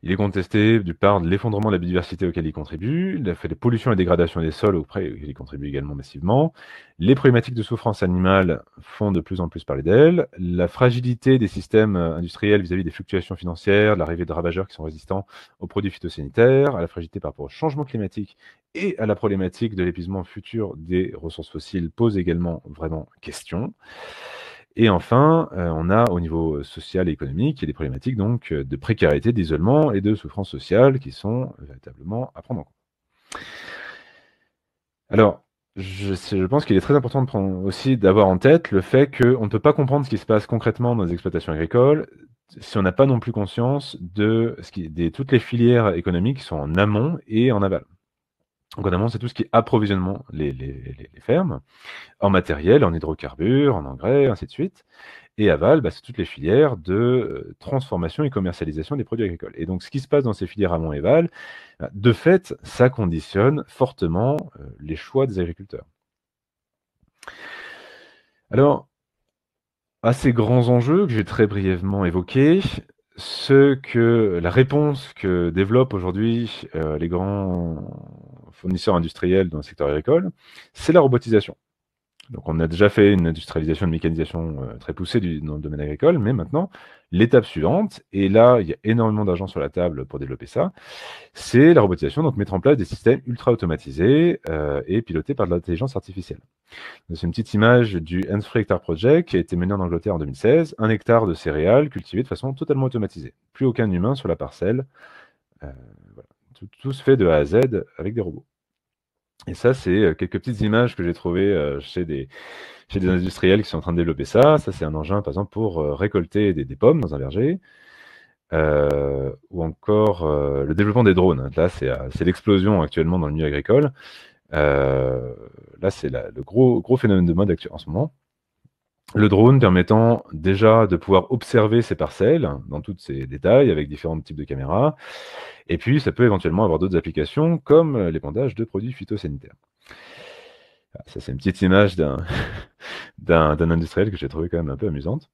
Il est contesté du par l'effondrement de la biodiversité auquel il contribue, la pollutions et dégradations des sols auprès auquel il contribue également massivement, les problématiques de souffrance animale font de plus en plus parler d'elle, la fragilité des systèmes industriels vis-à-vis des fluctuations financières, l'arrivée de ravageurs qui sont résistants aux produits phytosanitaires, à la fragilité par rapport au changement climatique et à la problématique de l'épuisement futur des ressources fossiles pose également vraiment question. Et enfin, euh, on a au niveau social et économique des problématiques donc euh, de précarité, d'isolement et de souffrance sociale qui sont véritablement à prendre en compte. Alors, je, pense qu'il est très important de prendre, aussi d'avoir en tête le fait qu'on ne peut pas comprendre ce qui se passe concrètement dans les exploitations agricoles si on n'a pas non plus conscience de, toutes les filières économiques qui sont en amont et en aval. Donc en amont, c'est tout ce qui est approvisionnement, les, fermes, en matériel, en hydrocarbures, en engrais, ainsi de suite. Et aval, bah, c'est toutes les filières de euh, transformation et commercialisation des produits agricoles. Et donc ce qui se passe dans ces filières amont et aval, bah, de fait, ça conditionne fortement euh, les choix des agriculteurs. Alors, à ces grands enjeux que j'ai très brièvement évoqués, ce que la réponse que développent aujourd'hui euh, les grands fournisseurs industriels dans le secteur agricole, c'est la robotisation. Donc on a déjà fait une industrialisation, de mécanisation euh, très poussée dans le domaine agricole, mais maintenant, l'étape suivante, et là, il y a énormément d'argent sur la table pour développer ça, c'est la robotisation, donc mettre en place des systèmes ultra automatisés euh, et pilotés par de l'intelligence artificielle. C'est une petite image du Hans Hectare Project qui a été mené en Angleterre en 2016, un hectare de céréales cultivées de façon totalement automatisée. Plus aucun humain sur la parcelle. Euh, tout se fait de A à Z avec des robots. Et ça, c'est euh, quelques petites images que j'ai trouvées euh, chez des, industriels qui sont en train de développer ça. Ça, c'est un engin, par exemple, pour euh, récolter des, pommes dans un verger. ou encore le développement des drones. Là, c'est l'explosion actuellement dans le milieu agricole. là, c'est le gros, gros phénomène de mode en ce moment le drone permettant déjà de pouvoir observer ces parcelles dans tous ses détails avec différents types de caméras. Et puis, ça peut éventuellement avoir d'autres applications comme l'épandage de produits phytosanitaires. Ah, ça, c'est une petite image d'un industriel que j'ai trouvé quand même un peu amusante.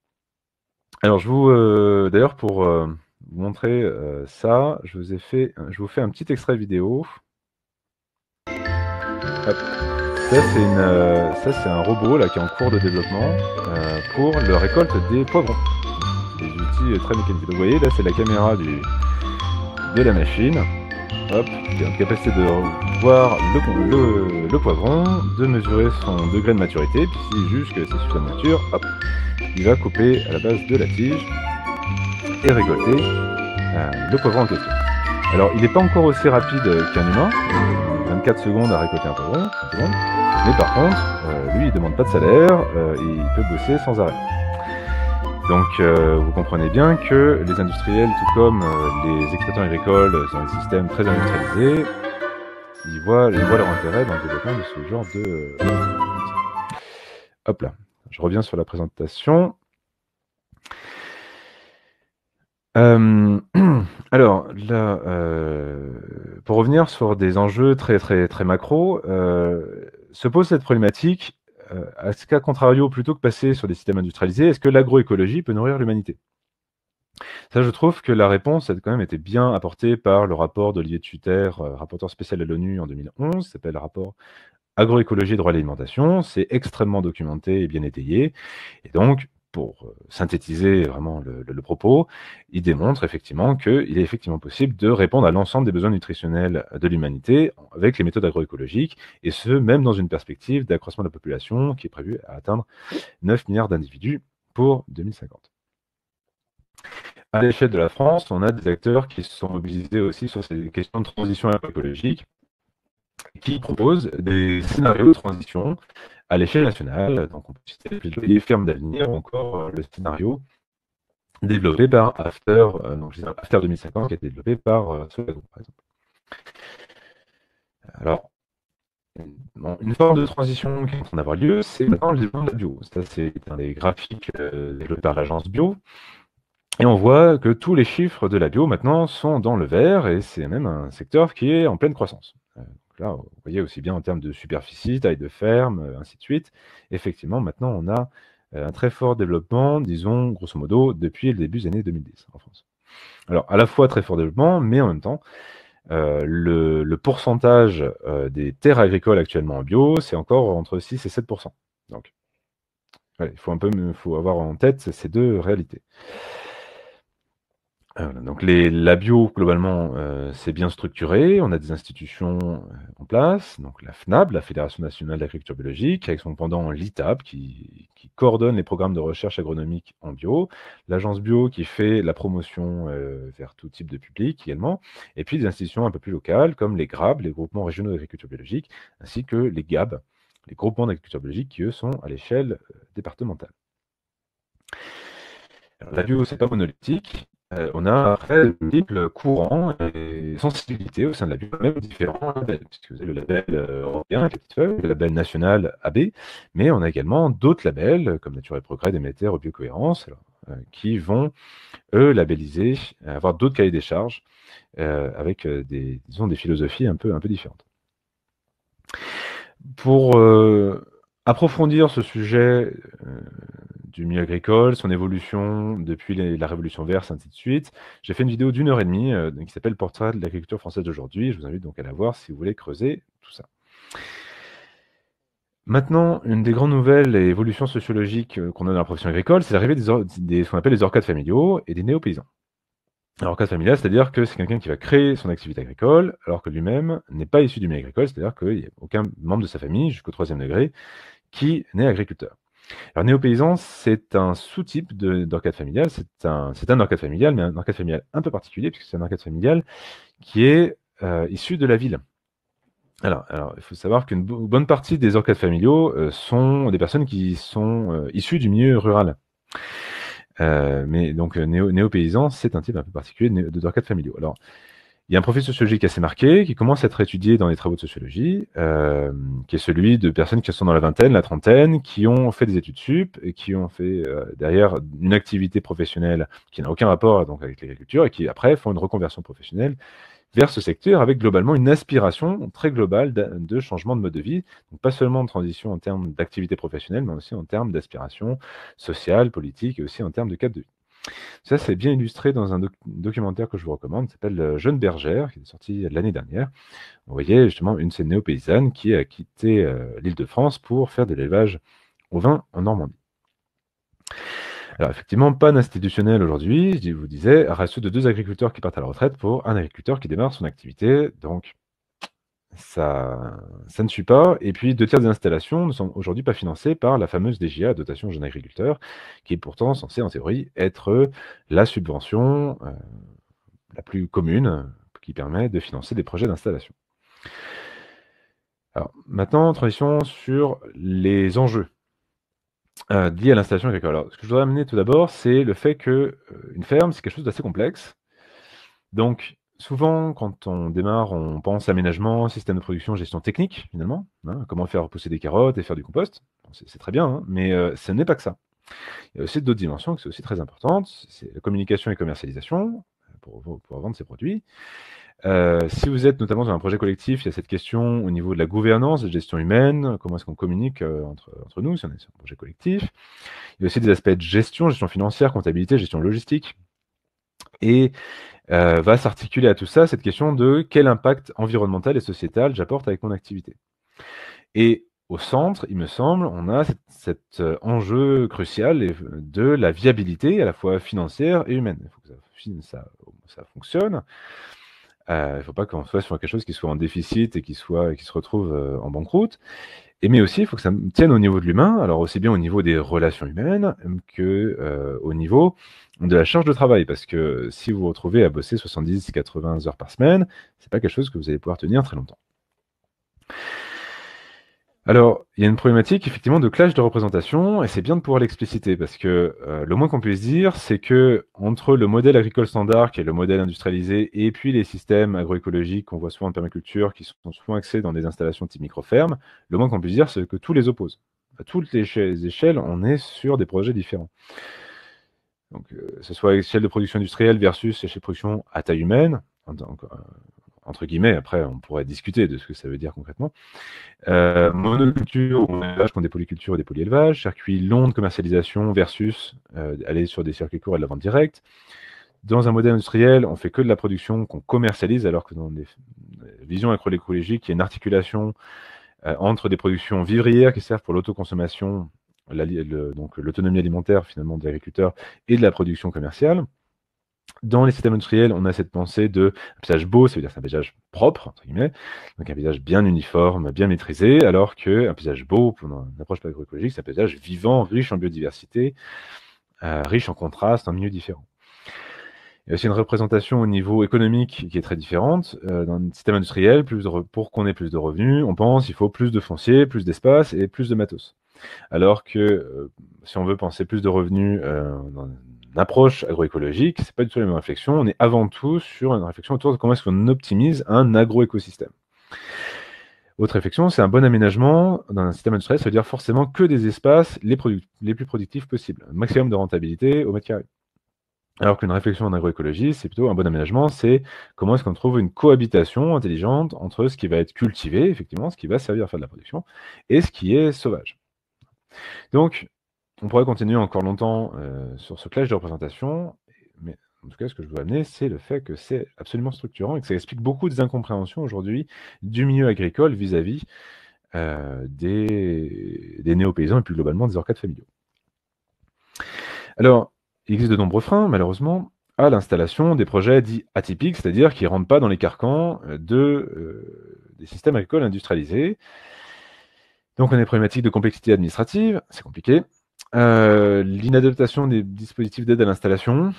Alors, je vous, euh, d'ailleurs, pour euh, vous montrer euh, ça, je vous, ai fait, je vous fais un petit extrait vidéo. Euh, ça c'est un robot là qui est en cours de développement euh, pour le récolte des poivrons. Des outils très mécaniques. vous voyez là c'est la caméra de la machine. Hop, qui a une capacité de voir le, poivron, de mesurer son degré de maturité, puis s'il juge que c'est suffisamment mature, hop, il va couper à la base de la tige et récolter euh, le poivron en question. Alors il n'est pas encore aussi rapide qu'un humain, 24 secondes à récolter un poivron, mais par contre, euh, lui, il demande pas de salaire euh, il peut bosser sans arrêt. Donc euh, vous comprenez bien que les industriels, tout comme les exploitants agricoles dans un système très industrialisé, ils voient, leur intérêt dans le développement de ce genre de... Hop là, je reviens sur la présentation. alors, là, pour revenir sur des enjeux très très très macro, se pose cette problématique, à euh, ce qu'à contrario, plutôt que passer sur des systèmes industrialisés, est-ce que l'agroécologie peut nourrir l'humanité Ça, je trouve que la réponse a quand même été bien apportée par le rapport d'Olivier Tuter, euh, rapporteur spécial à l'ONU en 2011, s'appelle le rapport Agroécologie et droit à l'alimentation. C'est extrêmement documenté et bien étayé. Et donc, pour euh, synthétiser vraiment le, propos, il démontre effectivement qu'il est effectivement possible de répondre à l'ensemble des besoins nutritionnels de l'humanité avec les méthodes agroécologiques, et ce, même dans une perspective d'accroissement de la population qui est prévue à atteindre 9 milliards d'individus pour 2050. À l'échelle de la France, on a des acteurs qui se sont mobilisés aussi sur ces questions de transition agroécologique, qui proposent des scénarios de transition à l'échelle nationale. Donc on peut citer les fermes d'avenir ou encore euh, le scénario développé par After, euh, donc After 2050 qui a été développé par euh, Solago, par exemple. Alors, une forme de transition qui est en train d'avoir lieu, c'est maintenant le développement de la bio. Ça, c'est un des graphiques développés par l'agence bio. Et on voit que tous les chiffres de la bio maintenant sont dans le vert et c'est même un secteur qui est en pleine croissance là, vous voyez aussi bien en termes de superficie, taille de ferme, euh, ainsi de suite. Effectivement, maintenant, on a euh, un très fort développement, disons, grosso modo, depuis le début des années 2010 en France. Alors, à la fois très fort développement, mais en même temps, euh, le, pourcentage des terres agricoles actuellement en bio, c'est encore entre 6 et 7 Donc, il faut un peu faut avoir en tête ces deux réalités. Ah, donc la bio, globalement, euh, c'est bien structuré. On a des institutions euh, en place, donc la FNAB, la Fédération nationale d'agriculture biologique, avec son pendant l'ITAB, qui, coordonne les programmes de recherche agronomique en bio, l'agence bio qui fait la promotion euh, vers tout type de public également, et puis des institutions un peu plus locales comme les GRAB, les groupements régionaux d'agriculture biologique, ainsi que les GAB, les groupements d'agriculture biologique qui, eux, sont à l'échelle départementale. la bio, c'est pas monolithique. Euh, on a un de multiples courants et sensibilité au sein de la BU, même différents labels, puisque vous avez le label euh, européen le label national AB, mais on a également d'autres labels comme Nature et Progrès, Déméter, Biocohérence, alors, euh, qui vont, eux, labelliser, avoir d'autres cahiers des charges avec des, disons, des philosophies un peu, un peu différentes. Pour approfondir ce sujet euh, du milieu agricole, son évolution depuis la Révolution verte, ainsi de suite. J'ai fait une vidéo d'une heure et demie euh, qui s'appelle Portrait de l'agriculture française d'aujourd'hui. Je vous invite donc à la voir si vous voulez creuser tout ça. Maintenant, une des grandes nouvelles et évolutions sociologiques euh, qu'on a dans la profession agricole, c'est l'arrivée des, ce qu'on appelle les orcades familiaux et des néo-paysans. Alors, cas familial, c'est-à-dire que c'est quelqu'un qui va créer son activité agricole, alors que lui-même n'est pas issu du milieu agricole, c'est-à-dire qu'il n'y a aucun membre de sa famille, jusqu'au troisième degré, qui n'est agriculteur. Alors, néo-paysan, c'est un sous-type d'orcade familiale, C'est un, un orcade familial, mais un orcade familial un peu particulier, puisque c'est un orcade familial qui est euh, issu de la ville. Alors, alors il faut savoir qu'une bonne partie des orcades familiaux euh, sont des personnes qui sont euh, issues du milieu rural. mais donc, néo-paysan, c'est un type un peu particulier d'orcades familiaux. Alors, il y a un profil sociologique assez marqué qui commence à être étudié dans les travaux de sociologie, euh, qui est celui de personnes qui sont dans la vingtaine, la trentaine, qui ont fait des études sup et qui ont fait euh, derrière une activité professionnelle qui n'a aucun rapport donc, avec l'agriculture et qui après font une reconversion professionnelle vers ce secteur avec globalement une aspiration très globale de, changement de mode de vie, donc pas seulement de transition en termes d'activité professionnelle, mais aussi en termes d'aspiration sociale, politique et aussi en termes de cadre de vie. Ça, c'est bien illustré dans un documentaire que je vous recommande, qui s'appelle euh, Jeune Bergère, qui est sorti euh, l'année dernière. Vous voyez justement une scène néo-paysanne qui a quitté euh, l'île de France pour faire de l'élevage au vin en Normandie. Alors effectivement, panne institutionnelle aujourd'hui, je vous disais, ratio de deux agriculteurs qui partent à la retraite pour un agriculteur qui démarre son activité. Donc ça, ça ne suit pas. Et puis, deux tiers des installations ne sont aujourd'hui pas financées par la fameuse DGA, dotation jeune agriculteur, qui est pourtant censée, en théorie, être la subvention euh, la plus commune qui permet de financer des projets d'installation. Alors, maintenant, transition sur les enjeux euh, liés à l'installation agricole. Alors, ce que je voudrais amener tout d'abord, c'est le fait qu'une euh, une ferme, c'est quelque chose d'assez complexe. Donc, souvent, quand on démarre, on pense aménagement, système de production, gestion technique, finalement. Hein, comment faire pousser des carottes et faire du compost. c'est très bien, hein, mais euh, ce n'est pas que ça. Il y a aussi d'autres dimensions qui sont aussi très importantes. C'est la communication et commercialisation euh, pour, vendre ces produits. Euh, si vous êtes notamment dans un projet collectif, il y a cette question au niveau de la gouvernance, de la gestion humaine, comment est-ce qu'on communique entre, entre, nous si on est sur un projet collectif. Il y a aussi des aspects de gestion, gestion financière, comptabilité, gestion logistique. Et euh, va s'articuler à tout ça cette question de quel impact environnemental et sociétal j'apporte avec mon activité. Et au centre, il me semble, on a cet, euh, enjeu crucial euh, de la viabilité à la fois financière et humaine. Il faut que ça fonctionne. Euh, il ne faut pas qu'on soit sur quelque chose qui soit en déficit et qui, soit, qui se retrouve euh, en banqueroute. Et mais aussi, il faut que ça tienne au niveau de l'humain, alors aussi bien au niveau des relations humaines que euh, au niveau de la charge de travail, parce que si vous vous retrouvez à bosser 70-80 heures par semaine, c'est pas quelque chose que vous allez pouvoir tenir très longtemps. Alors, il y a une problématique effectivement de clash de représentation, et c'est bien de pouvoir l'expliciter, parce que euh, le moins qu'on puisse dire, c'est que entre le modèle agricole standard, qui est le modèle industrialisé, et puis les systèmes agroécologiques qu'on voit souvent en permaculture, qui sont souvent axés dans des installations type micro-ferme, le moins qu'on puisse dire, c'est que tous les oppose. À toutes les échelles, on est sur des projets différents. Donc, euh, que ce soit échelle de production industrielle versus échelle de production à taille humaine, euh, entre guillemets, après on pourrait discuter de ce que ça veut dire concrètement. Euh, monoculture, on élevage contre des polycultures et des polyélevages, circuit long de commercialisation versus euh, aller sur des circuits courts et de la vente directe. Dans un modèle industriel, on fait que de la production qu'on commercialise, alors que dans des visions agroécologiques, il y a une articulation euh, entre des productions vivrières qui servent pour l'autoconsommation, donc l'autonomie alimentaire finalement de l'agriculteur et de la production commerciale dans les systèmes industriels, on a cette pensée de un paysage beau, ça veut dire un paysage propre, entre donc un paysage bien uniforme, bien maîtrisé, alors qu'un paysage beau, pour une approche agroécologique, c'est un paysage vivant, riche en biodiversité, euh, riche en contraste, en milieux différents. Il y a aussi une représentation au niveau économique qui est très différente. Euh, dans le système industriel, pour qu'on ait plus de revenus, on pense qu'il faut plus de foncier, plus d'espace et plus de matos. Alors que euh, si on veut penser plus de revenus dans approche agroécologique, c'est pas du tout la même réflexion. On est avant tout sur une réflexion autour de comment est-ce qu'on optimise un agroécosystème. Autre réflexion, c'est un bon aménagement d'un système industriel, ça veut dire forcément que des espaces les, les plus productifs possibles, un maximum de rentabilité au mètre carré. Alors qu'une réflexion en agroécologie, c'est plutôt un bon aménagement, c'est comment est-ce qu'on trouve une cohabitation intelligente entre ce qui va être cultivé, effectivement, ce qui va servir à faire de la production, et ce qui est sauvage. Donc, on pourrait continuer encore longtemps euh, sur ce clash de représentation, mais en tout cas, ce que je veux amener, c'est le fait que c'est absolument structurant et que ça explique beaucoup des incompréhensions aujourd'hui du milieu agricole vis-à-vis euh, des, des néo-paysans et plus globalement des orcades familiaux. Alors, il existe de nombreux freins, malheureusement, à l'installation des projets dits atypiques, c'est-à-dire qui ne rentrent pas dans les carcans euh, de, des systèmes agricoles industrialisés. Donc, on a des problématiques de complexité administrative, c'est compliqué. Euh, l'inadaptation des dispositifs d'aide à l'installation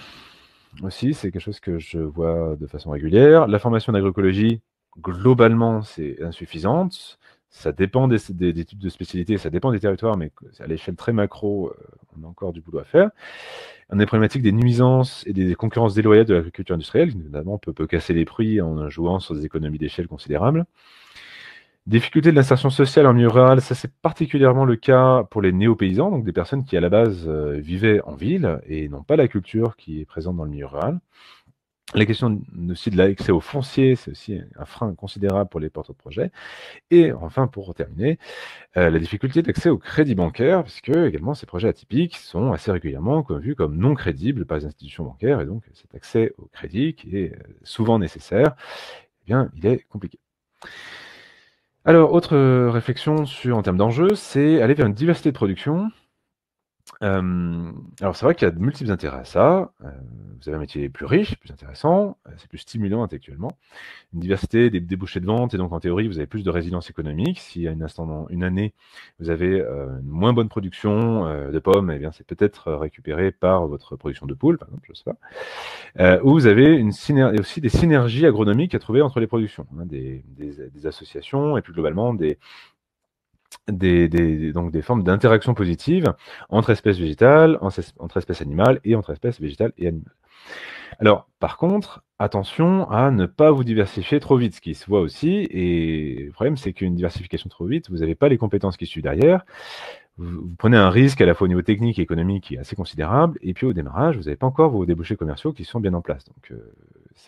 aussi, c'est quelque chose que je vois de façon régulière. La formation d'agroécologie, globalement, c'est insuffisante. Ça dépend des, des, types de spécialités, ça dépend des territoires, mais à l'échelle très macro, euh, on a encore du boulot à faire. On a problématique des nuisances et des concurrences déloyales de l'agriculture industrielle, qui notamment peut, peut casser les prix en jouant sur des économies d'échelle considérables. Difficulté de l'insertion sociale en milieu rural, ça c'est particulièrement le cas pour les néo-paysans, donc des personnes qui à la base euh, vivaient en ville et n'ont pas la culture qui est présente dans le milieu rural. La question aussi de l'accès au foncier, c'est aussi un frein considérable pour les porteurs de projets. Et enfin, pour terminer, euh, la difficulté d'accès au crédit bancaire, puisque également ces projets atypiques sont assez régulièrement vus comme non crédibles par les institutions bancaires, et donc cet accès au crédit qui est euh, souvent nécessaire, eh bien, il est compliqué. Alors, autre euh, réflexion sur, en termes d'enjeux, c'est aller vers une diversité de production. Euh, alors c'est vrai qu'il y a de multiples intérêts à ça. Euh, vous avez un métier plus riche, plus intéressant, c'est plus stimulant intellectuellement. Une diversité des débouchés de vente, et donc en théorie, vous avez plus de résilience économique. Si à une, instant, une année, vous avez une moins bonne production de pommes, et eh bien c'est peut-être récupéré par votre production de poules, par exemple, je sais pas. ou vous avez une aussi des synergies agronomiques à trouver entre les productions, hein, des, des, des associations et plus globalement des, des, donc des formes d'interaction positive entre espèces végétales, entre espèces animales et entre espèces végétales et animales. Alors, par contre, attention à ne pas vous diversifier trop vite, ce qui se voit aussi. Et le problème, c'est qu'une diversification trop vite, vous n'avez pas les compétences qui suivent derrière. Vous, prenez un risque à la fois au niveau technique et économique qui est assez considérable. Et puis au démarrage, vous n'avez pas encore vos débouchés commerciaux qui sont bien en place. Donc, euh,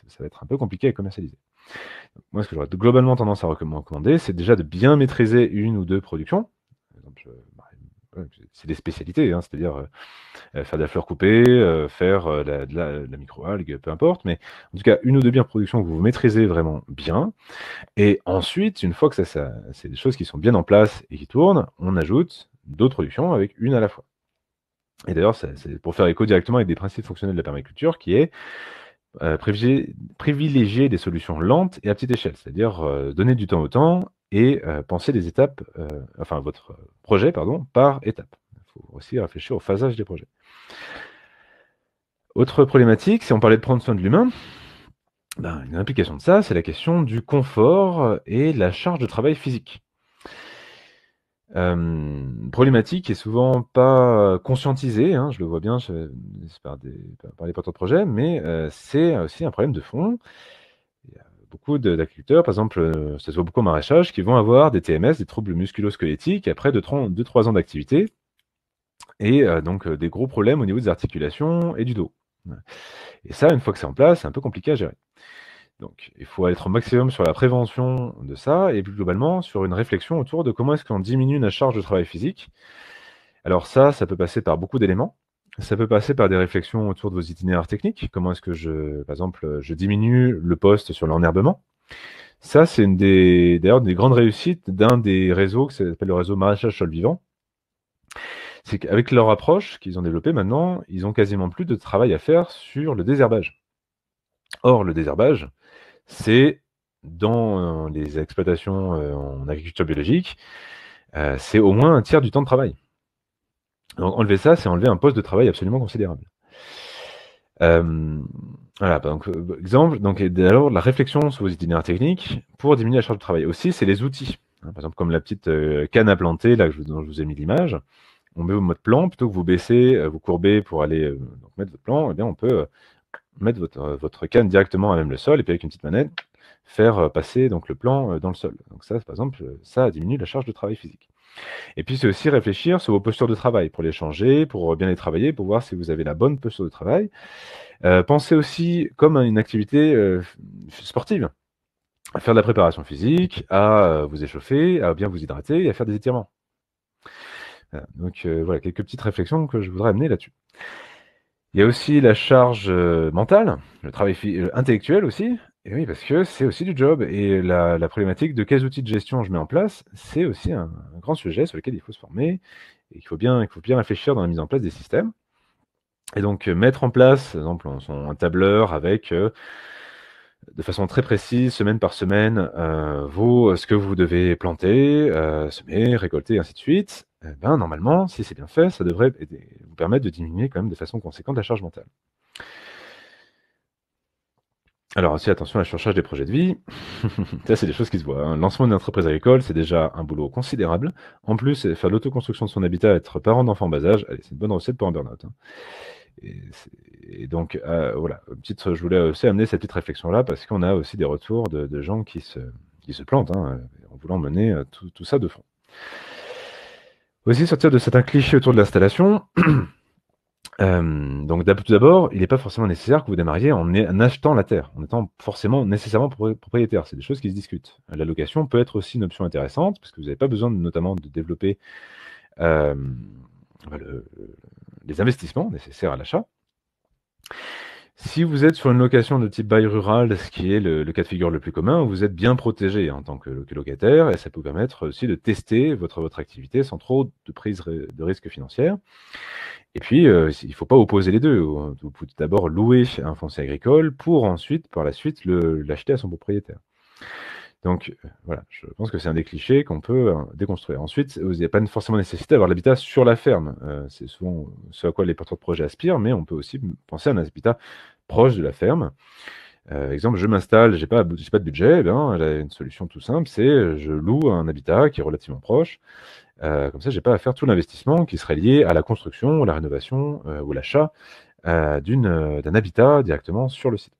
ça va être un peu compliqué à commercialiser. Moi, ce que j'aurais globalement tendance à recommander, c'est déjà de bien maîtriser une ou deux productions. Bah, c'est des spécialités, hein, c'est-à-dire euh, euh, faire de la fleur coupée, euh, faire de la, micro peu importe, mais en tout cas, une ou deux bières productions que vous maîtrisez vraiment bien. Et ensuite, une fois que ça, ça c'est des choses qui sont bien en place et qui tournent, on ajoute d'autres productions avec une à la fois. Et d'ailleurs, c'est pour faire écho directement avec des principes fonctionnels de la permaculture, qui est euh, privilégier, des solutions lentes et à petite échelle, c'est-à-dire euh, donner du temps au temps et euh, penser des étapes, enfin votre projet, pardon, par étape. Il faut aussi réfléchir au phasage des projets. Autre problématique, si on parlait de prendre soin de l'humain, ben, une implication de ça, c'est la question du confort et de la charge de travail physique. Euh, problématique problématique est souvent pas euh, conscientisée, hein, je le vois bien par, les porteurs de projet, mais euh, c'est aussi un problème de fond. Il y a beaucoup d'agriculteurs, par exemple, ça se voit beaucoup au maraîchage, qui vont avoir des TMS, des troubles musculo-squelettiques, après 2-3 ans d'activité, et donc des gros problèmes au niveau des articulations et du dos. Et ça, une fois que c'est en place, c'est un peu compliqué à gérer. Donc, il faut être au maximum sur la prévention de ça et plus globalement sur une réflexion autour de comment est-ce qu'on diminue la charge de travail physique. Alors ça, ça peut passer par beaucoup d'éléments. Ça peut passer par des réflexions autour de vos itinéraires techniques. Comment est-ce que je, par exemple, je diminue le poste sur l'enherbement Ça, c'est une des, d'ailleurs, des grandes réussites d'un des réseaux qui s'appelle le réseau maraîchage sol vivant. C'est qu'avec leur approche qu'ils ont développée maintenant, ils ont quasiment plus de travail à faire sur le désherbage. Or, le désherbage, c'est dans euh, les exploitations euh, en agriculture biologique, euh, c'est au moins un tiers du temps de travail. Donc enlever ça, c'est enlever un poste de travail absolument considérable. voilà, bah, donc exemple, donc la réflexion sur vos itinéraires techniques pour diminuer la charge de travail. Aussi, c'est les outils. Hein, par exemple, comme la petite canne à planter là dont je vous ai mis l'image, on met au mode plan plutôt que vous baissez, vous courbez pour aller mettre votre plan. Et eh bien, on peut mettre euh, votre, canne directement à même le sol et puis avec une petite manette, faire euh, passer donc le plan euh, dans le sol. Donc ça, par exemple, ça diminue la charge de travail physique. Et puis c'est aussi réfléchir sur vos postures de travail pour les changer, pour bien les travailler, pour voir si vous avez la bonne posture de travail. pensez aussi comme à une activité sportive, à faire de la préparation physique, à vous échauffer, à bien vous hydrater et à faire des étirements. Donc voilà, quelques petites réflexions que je voudrais amener là-dessus. Il y a aussi la charge euh, mentale, le travail euh, intellectuel aussi. Et oui, parce que c'est aussi du job. Et la, problématique de quels outils de gestion je mets en place, c'est aussi un, grand sujet sur lequel il faut se former et qu'il faut bien, faut bien réfléchir dans la mise en place des systèmes. Et donc, euh, mettre en place, par exemple, un, tableur avec de façon très précise, semaine par semaine, euh, vous, euh, ce que vous devez planter, euh, semer, récolter, et ainsi de suite, eh ben, normalement, si c'est bien fait, ça devrait vous permettre de diminuer quand même de façon conséquente la charge mentale. Alors aussi, attention à la surcharge des projets de vie. ça, c'est des choses qui se voient. Hein. Lancement d'une entreprise agricole, c'est déjà un boulot considérable. En plus, faire l'autoconstruction de son habitat, être parent d'enfants bas âge, c'est une bonne recette pour un burn-out. Hein et, donc, euh, voilà, petite, je voulais aussi amener cette petite réflexion-là parce qu'on a aussi des retours de, gens qui se, se plantent hein, en voulant mener euh, tout, ça de front. Aussi sortir de certains clichés autour de l'installation. Euh, donc tout d'abord, il n'est pas forcément nécessaire que vous démarriez en, achetant la terre, en étant forcément nécessairement propriétaire. C'est des choses qui se discutent. La location peut être aussi une option intéressante parce que vous n'avez pas besoin notamment de développer le, les investissements nécessaires à l'achat. Si vous êtes sur une location de type bail rural, ce qui est le, cas de figure le plus commun, vous êtes bien protégé hein, en tant que, locataire et ça peut permettre aussi de tester votre, votre activité sans trop de prise de risque financière. Et puis, euh, il ne faut pas opposer les deux. Vous pouvez d'abord louer un foncier agricole pour ensuite, par la suite, l'acheter à son propriétaire. Donc euh, voilà, je pense que c'est un des clichés qu'on peut euh, déconstruire. Ensuite, il n'y a pas forcément nécessité d'avoir l'habitat sur la ferme. Euh, c'est souvent ce à quoi les porteurs de projet aspirent, mais on peut aussi penser à un habitat proche de la ferme. exemple, je m'installe, je n'ai pas, de budget, eh bien, une solution tout simple, c'est je loue un habitat qui est relativement proche. comme ça, je n'ai pas à faire tout l'investissement qui serait lié à la construction, la rénovation ou l'achat d'un habitat directement sur le site.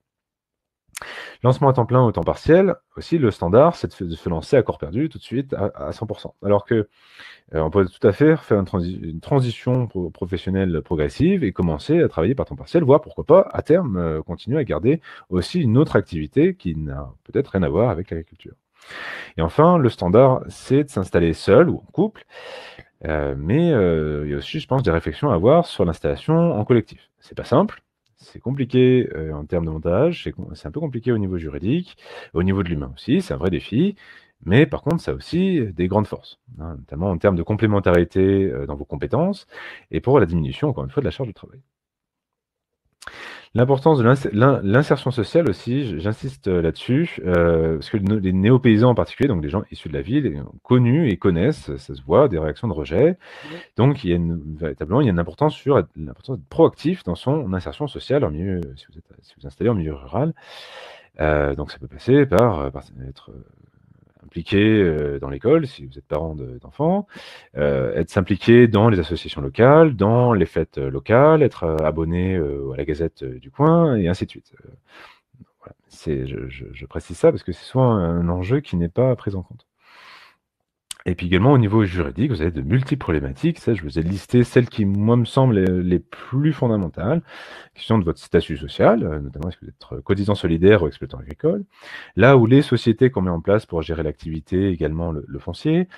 Lancement à temps plein ou temps partiel, aussi le standard, c'est de, se lancer à corps perdu tout de suite à, 100%. Alors que euh, on peut tout à fait faire une, transition professionnelle progressive et commencer à travailler par temps partiel, voire pourquoi pas à terme euh, continuer à garder aussi une autre activité qui n'a peut-être rien à voir avec l'agriculture. Et enfin, le standard, c'est de s'installer seul ou en couple. Euh, mais il y a aussi, je pense, des réflexions à avoir sur l'installation en collectif. C'est pas simple, c'est compliqué euh, en termes de montage, c'est un peu compliqué au niveau juridique, au niveau de l'humain aussi, c'est un vrai défi. Mais par contre, ça a aussi des grandes forces, hein, notamment en termes de complémentarité euh, dans vos compétences et pour la diminution, encore une fois, de la charge de travail. L'importance de l'insertion sociale aussi, j'insiste euh, là-dessus, euh, parce que les néo-paysans en particulier, donc les gens issus de la ville, ont connu et connaissent, ça se voit, des réactions de rejet. Donc, il y a une, véritablement, il y a une importance sur l'importance d'être proactif dans son insertion sociale en milieu, si vous êtes, si vous installez en milieu rural. Euh, donc, ça peut passer par, euh, par être euh, euh, dans l'école, si vous êtes parent d'enfants, euh, être s'impliquer dans les associations locales, dans les fêtes euh, locales, être abonné à la gazette du coin, et ainsi de suite. Voilà. Je, je, précise ça parce que c'est soit un enjeu qui n'est pas pris en compte. Et puis également au niveau juridique, vous avez de multiples problématiques. Ça, je vous ai listé celles qui, moi, me semblent les, plus fondamentales. Question de votre statut social, euh, notamment est-ce que vous êtes euh, cotisant solidaire ou exploitant agricole. Là où les sociétés qu'on met en place pour gérer l'activité, également le, foncier,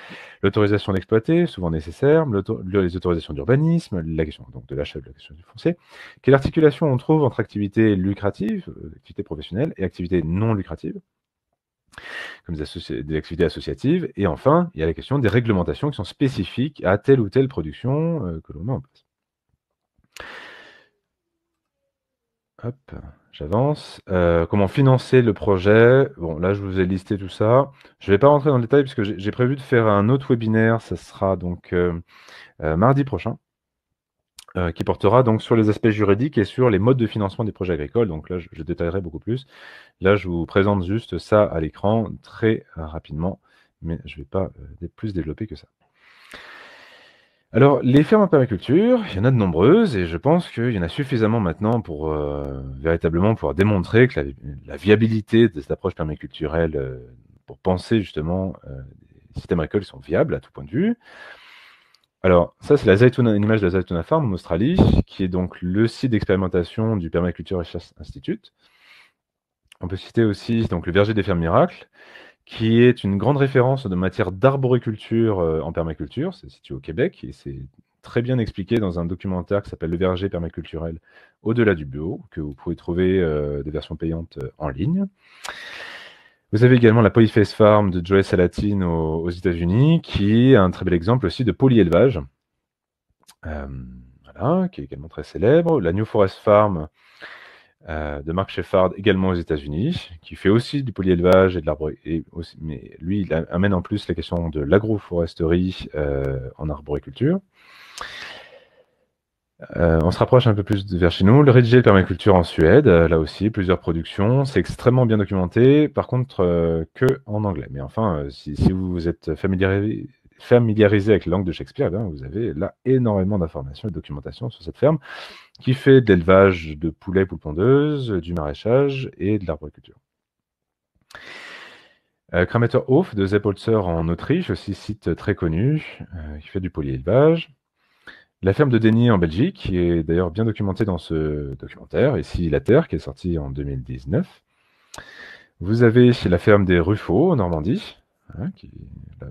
l'autorisation d'exploiter, souvent nécessaire, les autorisations d'urbanisme, la question donc de l'achat de la question du foncier. Quelle articulation on trouve entre activité lucrative, euh, activité professionnelle et activité non lucrative comme des, activités associatives. Et enfin, il y a la question des réglementations qui sont spécifiques à telle ou telle production euh, que l'on met en place. Hop, j'avance. Euh, comment financer le projet Bon, là, je vous ai listé tout ça. Je ne vais pas rentrer dans le détail puisque j'ai prévu de faire un autre webinaire. Ça sera donc euh, mardi prochain. Euh, qui portera donc sur les aspects juridiques et sur les modes de financement des projets agricoles. Donc là, je, détaillerai beaucoup plus. Là, je vous présente juste ça à l'écran très euh, rapidement, mais je ne vais pas euh, plus développer que ça. Alors, les fermes en permaculture, il y en a de nombreuses, et je pense qu'il y en a suffisamment maintenant pour véritablement pouvoir démontrer que la, viabilité de cette approche permaculturelle, pour penser justement les systèmes agricoles sont viables à tout point de vue, alors, ça, c'est la image de la Zaytuna Farm en Australie, qui est donc le site d'expérimentation du Permaculture Research Institute. On peut citer aussi donc, le Verger des Fermes Miracles, qui est une grande référence de matière d'arboriculture euh, en permaculture. C'est situé au Québec et c'est très bien expliqué dans un documentaire qui s'appelle Le Verger permaculturel au-delà du bio, que vous pouvez trouver euh, des versions payantes euh, en ligne. Vous avez également la Polyface Farm de Joey Salatin aux, États-Unis, qui est un très bel exemple aussi de polyélevage, euh, qui est également très célèbre. La New Forest Farm euh, de Mark Sheffard, également aux États-Unis, qui fait aussi du polyélevage et de Mais lui, il amène en plus la question de l'agroforesterie euh, en arboriculture. Euh, on se rapproche un peu plus vers chez nous. Le de permaculture en Suède, euh, là aussi, plusieurs productions. C'est extrêmement bien documenté, par contre, euh, que en anglais. Mais enfin, si, vous vous êtes familiarisé, avec la langue de Shakespeare, eh vous avez là énormément d'informations et de documentation sur cette ferme qui fait de l'élevage de poulets poules pondeuses, du maraîchage et de l'arboriculture. Hof de Zeppolzer en Autriche, aussi site très connu, qui fait du polyélevage. La ferme de Denis en Belgique, qui est d'ailleurs bien documentée dans ce documentaire, ici La Terre, qui est sortie en 2019. Vous avez la ferme des Ruffaux en Normandie, hein,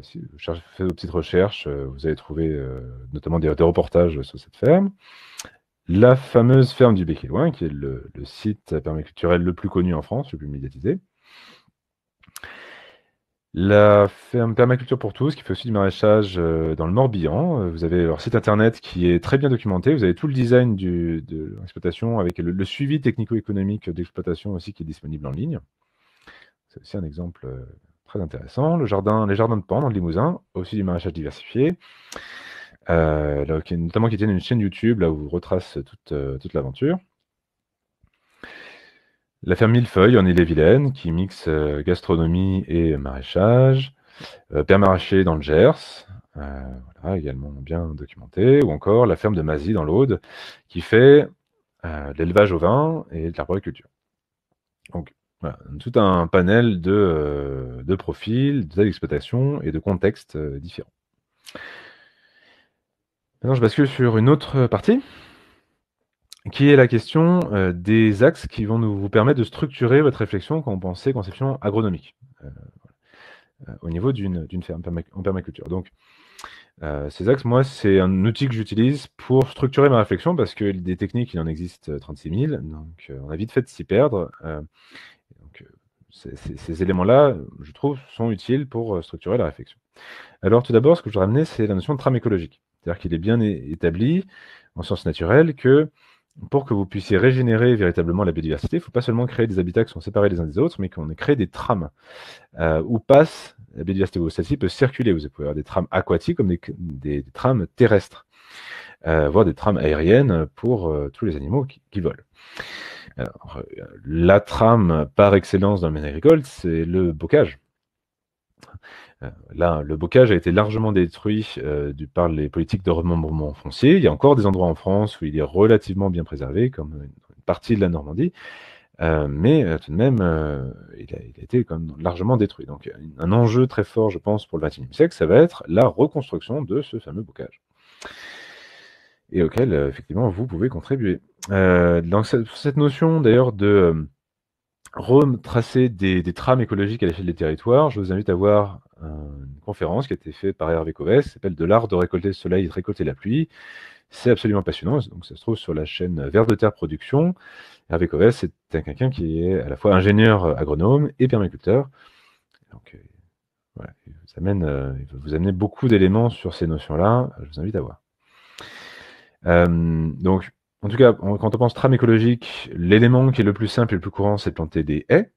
si vous faites vos petites recherches, euh, vous allez trouver euh, notamment des, reportages sur cette ferme. La fameuse ferme du bec qui est le, le site euh, permaculturel le plus connu en France, le plus médiatisé. La ferme permaculture pour tous, qui fait aussi du maraîchage euh, dans le Morbihan. Euh, vous avez leur site internet qui est très bien documenté. Vous avez tout le design de l'exploitation avec le, suivi technico-économique d'exploitation aussi qui est disponible en ligne. C'est aussi un exemple euh, très intéressant. Le jardin, les jardins de Pan dans le Limousin, aussi du maraîchage diversifié. notamment qui tiennent une chaîne YouTube là où vous retrace toute l'aventure. La ferme Millefeuille en Ille-et-Vilaine qui mixe euh, gastronomie et maraîchage. Euh, Père dans le Gers, euh, également bien documenté. Ou encore la ferme de Mazy dans l'Aude qui fait euh, de l'élevage au vin et de l'arboriculture. Donc voilà, tout un panel de, de profils, d'exploitation et de contextes différents. Maintenant, je bascule sur une autre partie qui est la question euh, des axes qui vont nous, vous permettre de structurer votre réflexion quand on pensez conception agronomique euh, euh, au niveau d'une ferme en permaculture. Donc, ces axes, moi, c'est un outil que j'utilise pour structurer ma réflexion parce que des techniques, il en existe 36 000, donc on a vite fait de s'y perdre. ces, éléments-là, je trouve, sont utiles pour structurer la réflexion. Alors, tout d'abord, ce que je voudrais amener, c'est la notion de trame écologique. C'est-à-dire qu'il est bien établi, en sciences naturelles, que pour que vous puissiez régénérer véritablement la biodiversité, il ne faut pas seulement créer des habitats qui sont séparés les uns des autres, mais qu'on crée des trames euh, où passe la biodiversité. Celle-ci peut circuler. Vous pouvez avoir des trames aquatiques comme des, trames terrestres, euh, voire des trames aériennes pour euh, tous les animaux qui, volent. la trame par excellence dans le agricole, c'est le bocage. Euh, là, le bocage a été largement détruit euh, par les politiques de remembrement foncier. Il y a encore des endroits en France où il est relativement bien préservé, comme une partie de la Normandie. Euh, mais tout de même, il, a, été largement détruit. Donc, un enjeu très fort, je pense, pour le XXIe siècle, ça va être la reconstruction de ce fameux bocage. Et auquel, effectivement, vous pouvez contribuer. Donc, cette notion, d'ailleurs, de retracer des, des, trames écologiques à l'échelle des territoires, je vous invite à voir une conférence qui a été faite par Hervé Covès, s'appelle De l'art de récolter le soleil et de récolter la pluie. C'est absolument passionnant, donc ça se trouve sur la chaîne Vert de Terre Production. Hervé Covès, c'est quelqu'un qui est à la fois ingénieur euh, agronome et permaculteur. Donc euh, il, vous amène, euh, vous amener beaucoup d'éléments sur ces notions-là, je vous invite à voir. donc, en tout cas, quand on pense trame écologique, l'élément qui est le plus simple et le plus courant, c'est de planter des haies.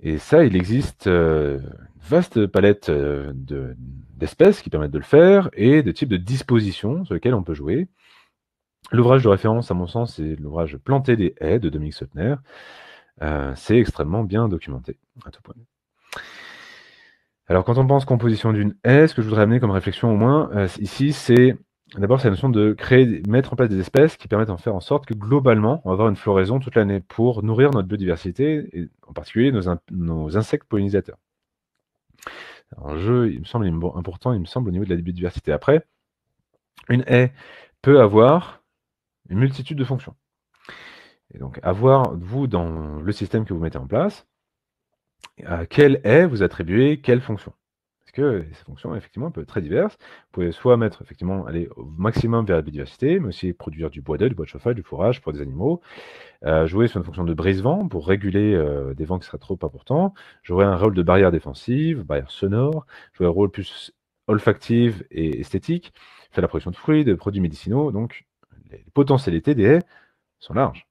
Et ça, il existe euh, une vaste palette euh, d'espèces qui permettent de le faire et de types de dispositions sur lesquelles on peut jouer. L'ouvrage de référence, à mon sens, c'est l'ouvrage Planter des haies de Dominique Sotner. Euh, c'est extrêmement bien documenté, à tout point. Alors, quand on pense composition d'une haie, ce que je voudrais amener comme réflexion au moins ici, c'est D'abord, c'est la notion de créer, mettre en place des espèces qui permettent de faire en sorte que globalement, on va avoir une floraison toute l'année pour nourrir notre biodiversité, et en particulier nos, insectes pollinisateurs. Un jeu, il me semble important, il me semble, au niveau de la biodiversité. Après, une haie peut avoir une multitude de fonctions. Et donc, avoir, vous, dans le système que vous mettez en place, à quelle haie vous attribuez quelle fonction que ces fonctions, effectivement, peuvent être très diverses. Vous pouvez soit mettre, effectivement, aller au maximum vers la biodiversité, mais aussi produire du bois d'œil, du bois de chauffage, du fourrage pour des animaux, euh, jouer sur une fonction de brise-vent pour réguler euh, des vents qui seraient trop importants, jouer un rôle de barrière défensive, barrière sonore, jouer un rôle plus olfactif et esthétique, faire la production de fruits, de produits médicinaux, donc les potentialités des haies sont larges.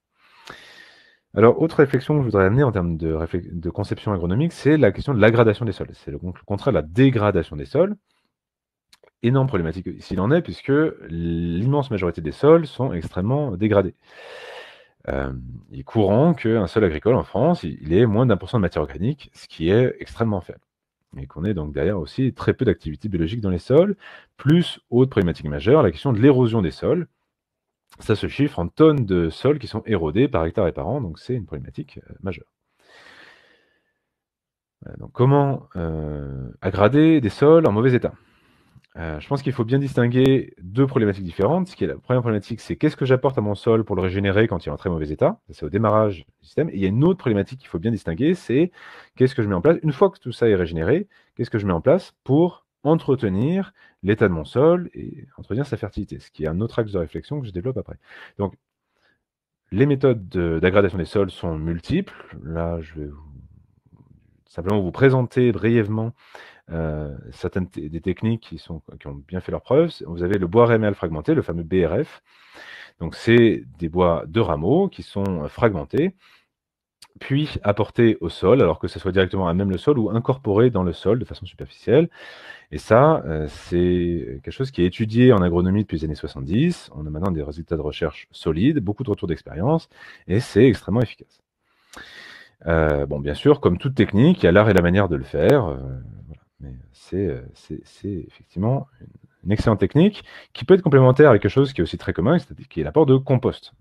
Alors, autre réflexion que je voudrais amener en termes de, de conception agronomique, c'est la question de la gradation des sols. C'est le, contraire de la dégradation des sols. Énorme problématique s'il en est, puisque l'immense majorité des sols sont extrêmement dégradés. il euh, est courant qu'un sol agricole en France, il ait moins d'un pour cent de matière organique, ce qui est extrêmement faible. Et qu'on ait donc derrière aussi très peu d'activités biologique dans les sols, plus autre problématique majeure, la question de l'érosion des sols, ça se chiffre en tonnes de sols qui sont érodés par hectare et par an, donc c'est une problématique euh, majeure. donc comment agrader euh, aggrader des sols en mauvais état euh, Je pense qu'il faut bien distinguer deux problématiques différentes. Ce la première problématique, c'est qu'est-ce que j'apporte à mon sol pour le régénérer quand il est en très mauvais état C'est au démarrage du système. Et il y a une autre problématique qu'il faut bien distinguer, c'est qu'est-ce que je mets en place, une fois que tout ça est régénéré, qu'est-ce que je mets en place pour entretenir l'état de mon sol et entretenir sa fertilité, ce qui est un autre axe de réflexion que je développe après. Donc, les méthodes d'aggradation des sols sont multiples. Là, je vais simplement vous présenter brièvement euh, certaines des techniques qui, sont, qui ont bien fait leurs preuves. Vous avez le bois réméal fragmenté, le fameux BRF. Donc, c'est des bois de rameaux qui sont fragmentés puis apporter au sol, alors que ce soit directement à même le sol ou incorporé dans le sol de façon superficielle. Et ça, euh, c'est quelque chose qui est étudié en agronomie depuis les années 70. On a maintenant des résultats de recherche solides, beaucoup de retours d'expérience, et c'est extrêmement efficace. Euh, bon, bien sûr, comme toute technique, il y a l'art et la manière de le faire, euh, mais c'est effectivement une une excellente technique qui peut être complémentaire avec quelque chose qui est aussi très commun, c'est-à-dire qui est l'apport de compost.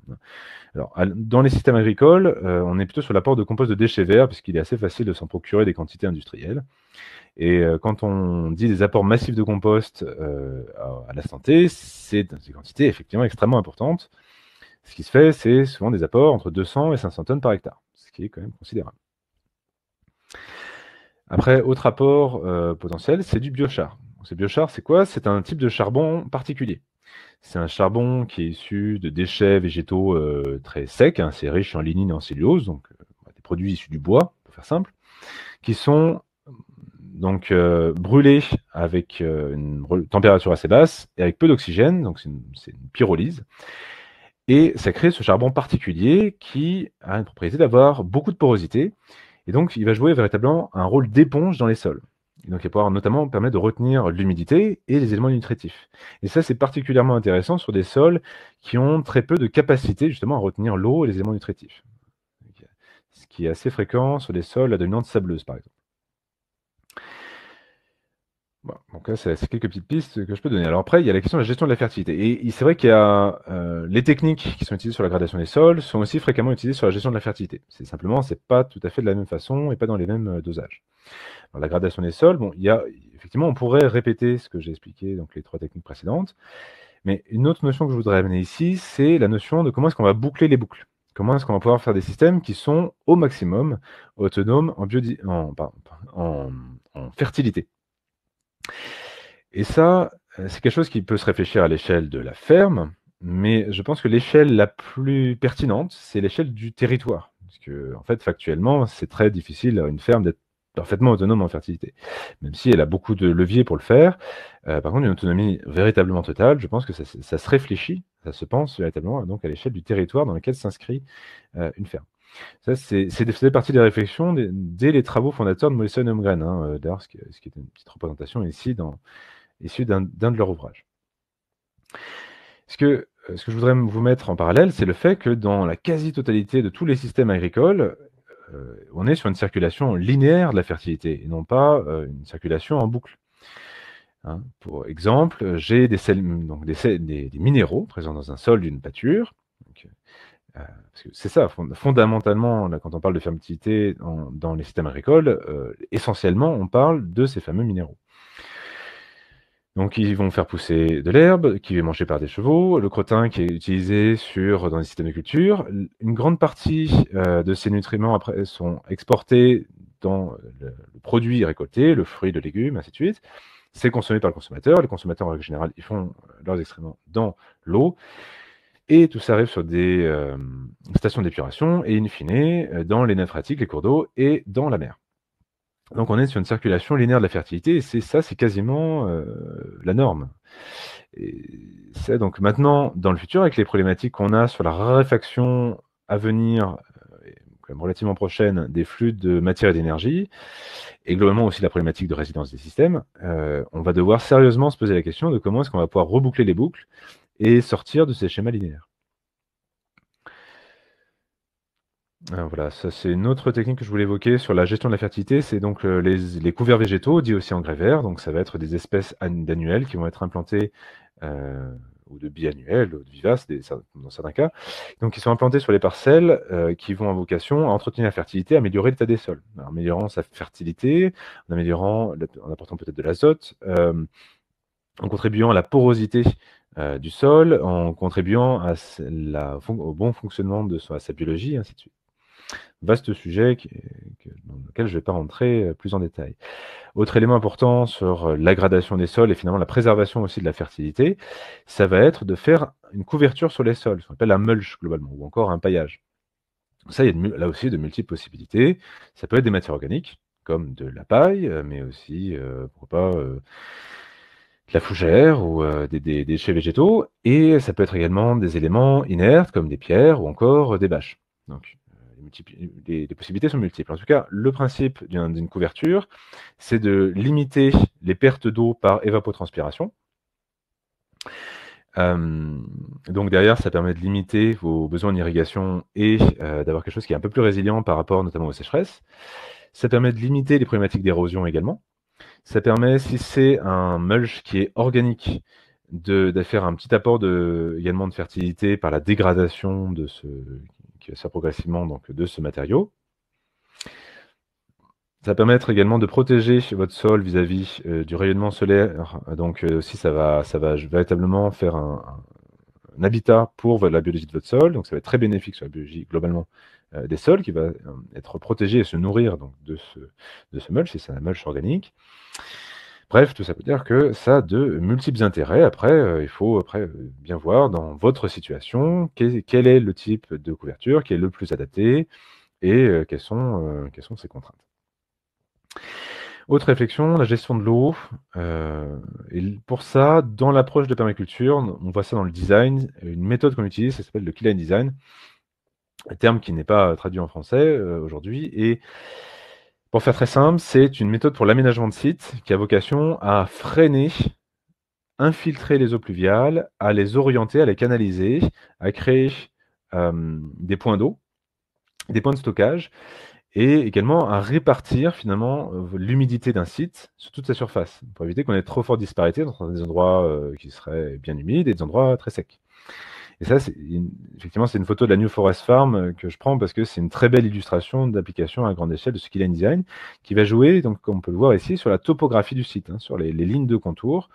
Alors, dans les systèmes agricoles, euh, on est plutôt sur l'apport de compost de déchets verts, puisqu'il est assez facile de s'en procurer des quantités industrielles. Et euh, quand on dit des apports massifs de compost euh, à, la santé, c'est des quantités effectivement extrêmement importantes. Ce qui se fait, c'est souvent des apports entre 200 et 500 tonnes par hectare, ce qui est quand même considérable. Après, autre apport potentiel, c'est du biochar. Ce biochar, c'est quoi C'est un type de charbon particulier. C'est un charbon qui est issu de déchets végétaux euh, très secs, hein, c'est riche en lignine et en cellulose, donc euh, bah, des produits issus du bois, pour faire simple, qui sont donc euh, brûlés avec une température assez basse et avec peu d'oxygène, donc c'est une, une, pyrolyse. Et ça crée ce charbon particulier qui a une propriété d'avoir beaucoup de porosité, et donc il va jouer véritablement un rôle d'éponge dans les sols donc, il va notamment permettre de retenir l'humidité et les éléments nutritifs. Et ça, c'est particulièrement intéressant sur des sols qui ont très peu de capacité justement à retenir l'eau et les éléments nutritifs. Ce qui est assez fréquent sur des sols à dominante sableuse, par exemple. donc là, c'est quelques petites pistes que je peux donner. Alors après, il y a la question de la gestion de la fertilité. Et c'est vrai qu'il y euh, les techniques qui sont utilisées sur la gradation des sols sont aussi fréquemment utilisées sur la gestion de la fertilité. C'est simplement, c'est pas tout à fait de la même façon et pas dans les mêmes euh, dosages la gradation des sols, bon, il effectivement, on pourrait répéter ce que j'ai expliqué, donc les trois techniques précédentes. Mais une autre notion que je voudrais amener ici, c'est la notion de comment est-ce qu'on va boucler les boucles. Comment est-ce qu'on va pouvoir faire des systèmes qui sont au maximum autonomes en, fertilité. Et ça, euh, c'est quelque chose qui peut se réfléchir à l'échelle de la ferme, mais je pense que l'échelle la plus pertinente, c'est l'échelle du territoire. Parce que, en fait, factuellement, c'est très difficile à une ferme d'être parfaitement autonome en fertilité, même si elle a beaucoup de leviers pour le faire. Euh, par contre, une autonomie véritablement totale, je pense que ça, se réfléchit, ça se pense véritablement donc à l'échelle du territoire dans lequel s'inscrit euh, une ferme. Ça, c'est partie des réflexions dès les travaux fondateurs de Mollison Holmgren, hein, euh, d'ailleurs, ce, qui est une petite représentation ici, dans, issue d'un de leurs ouvrages. Ce que, ce que je voudrais vous mettre en parallèle, c'est le fait que dans la quasi-totalité de tous les systèmes agricoles, euh, on est sur une circulation linéaire de la fertilité et non pas euh, une circulation en boucle. Hein. pour exemple, j'ai des, des, minéraux présents dans un sol d'une pâture. Euh, c'est ça, fondamentalement, quand on parle de fertilité dans les systèmes agricoles, essentiellement, on parle de ces fameux minéraux. Donc ils vont faire pousser de l'herbe qui est mangée par des chevaux, le crotin qui est utilisé sur, dans les systèmes de culture. Une grande partie euh, de ces nutriments après sont exportés dans le, produit récolté, le fruit, le légume, ainsi de suite. C'est consommé par le consommateur. Les consommateurs, en règle générale, ils font leurs excréments dans l'eau. Et tout ça arrive sur des euh, stations d'épuration et, in fine, euh, dans les nappes les cours d'eau et dans la mer. Donc on est sur une circulation linéaire de la fertilité, et c'est ça, c'est quasiment euh, la norme. Et donc maintenant, dans le futur, avec les problématiques qu'on a sur la raréfaction à venir, euh, relativement prochaine, des flux de matière et d'énergie, et globalement aussi la problématique de résidence des systèmes, euh, on va devoir sérieusement se poser la question de comment est-ce qu'on va pouvoir reboucler les boucles et sortir de ces schémas linéaires. Ah, voilà, ça c'est une autre technique que je voulais évoquer sur la gestion de la fertilité, c'est donc euh, les, couverts végétaux, dit aussi engrais vert, donc ça va être des espèces d'annuelles qui vont être implantées, euh, ou de biannuels ou de vivaces dans certains cas, donc qui sont implantés sur les parcelles euh, qui vont en vocation à entretenir la fertilité, améliorer l'état des sols, en améliorant sa fertilité, en améliorant, en apportant peut-être de l'azote, en contribuant à la porosité du sol, en contribuant au bon fonctionnement de sa biologie, ainsi de suite vaste sujet dans lequel je ne vais pas rentrer euh, plus en détail. Autre élément important sur euh, l'aggradation des sols et finalement la préservation aussi de la fertilité, ça va être de faire une couverture sur les sols, ce qu'on appelle un mulch globalement, ou encore un paillage. Ça, il y a là aussi de multiples possibilités. Ça peut être des matières organiques, comme de la paille, euh, mais aussi, pourquoi pas, de la fougère ou des, des, déchets végétaux. Et ça peut être également des éléments inertes, comme des pierres ou encore des bâches. Donc, les, possibilités sont multiples. En tout cas, le principe d'une couverture, c'est de limiter les pertes d'eau par évapotranspiration. Euh, donc derrière, ça permet de limiter vos besoins d'irrigation et euh, d'avoir quelque chose qui est un peu plus résilient par rapport notamment aux sécheresses. Ça permet de limiter les problématiques d'érosion également. Ça permet, si c'est un mulch qui est organique, de, faire un petit apport également de fertilité par la dégradation de ce ça progressivement donc, de ce matériau. Ça va permettre également de protéger votre sol vis-à-vis euh, du rayonnement solaire. Donc euh, aussi, ça va, ça va véritablement faire un, habitat pour la biologie de votre sol. Donc ça va être très bénéfique sur la biologie globalement euh, des sols qui va être protégé et se nourrir donc, de, ce, de ce mulch, si c'est un mulch organique. Bref, tout ça peut dire que ça a de multiples intérêts. Après, euh, il faut après euh, bien voir dans votre situation quel, est le type de couverture qui est le plus adapté et euh, quelles, sont, quelles sont ses contraintes. Autre réflexion, la gestion de l'eau. et pour ça, dans l'approche de permaculture, on voit ça dans le design, une méthode qu'on utilise, ça s'appelle le Key Design, un terme qui n'est pas traduit en français aujourd'hui. Et pour faire très simple, c'est une méthode pour l'aménagement de sites qui a vocation à freiner, infiltrer les eaux pluviales, à les orienter, à les canaliser, à créer euh, des points d'eau, des points de stockage, et également à répartir finalement euh, l'humidité d'un site sur toute sa surface, pour éviter qu'on ait trop forte disparité entre des endroits euh, qui seraient bien humides et des endroits très secs. Et ça, effectivement, c'est une photo de la New Forest Farm euh, que je prends parce que c'est une très belle illustration d'application à grande échelle de ce qu'il a design qui va jouer, donc, comme on peut le voir ici, sur la topographie du site, hein, sur les, lignes de contour.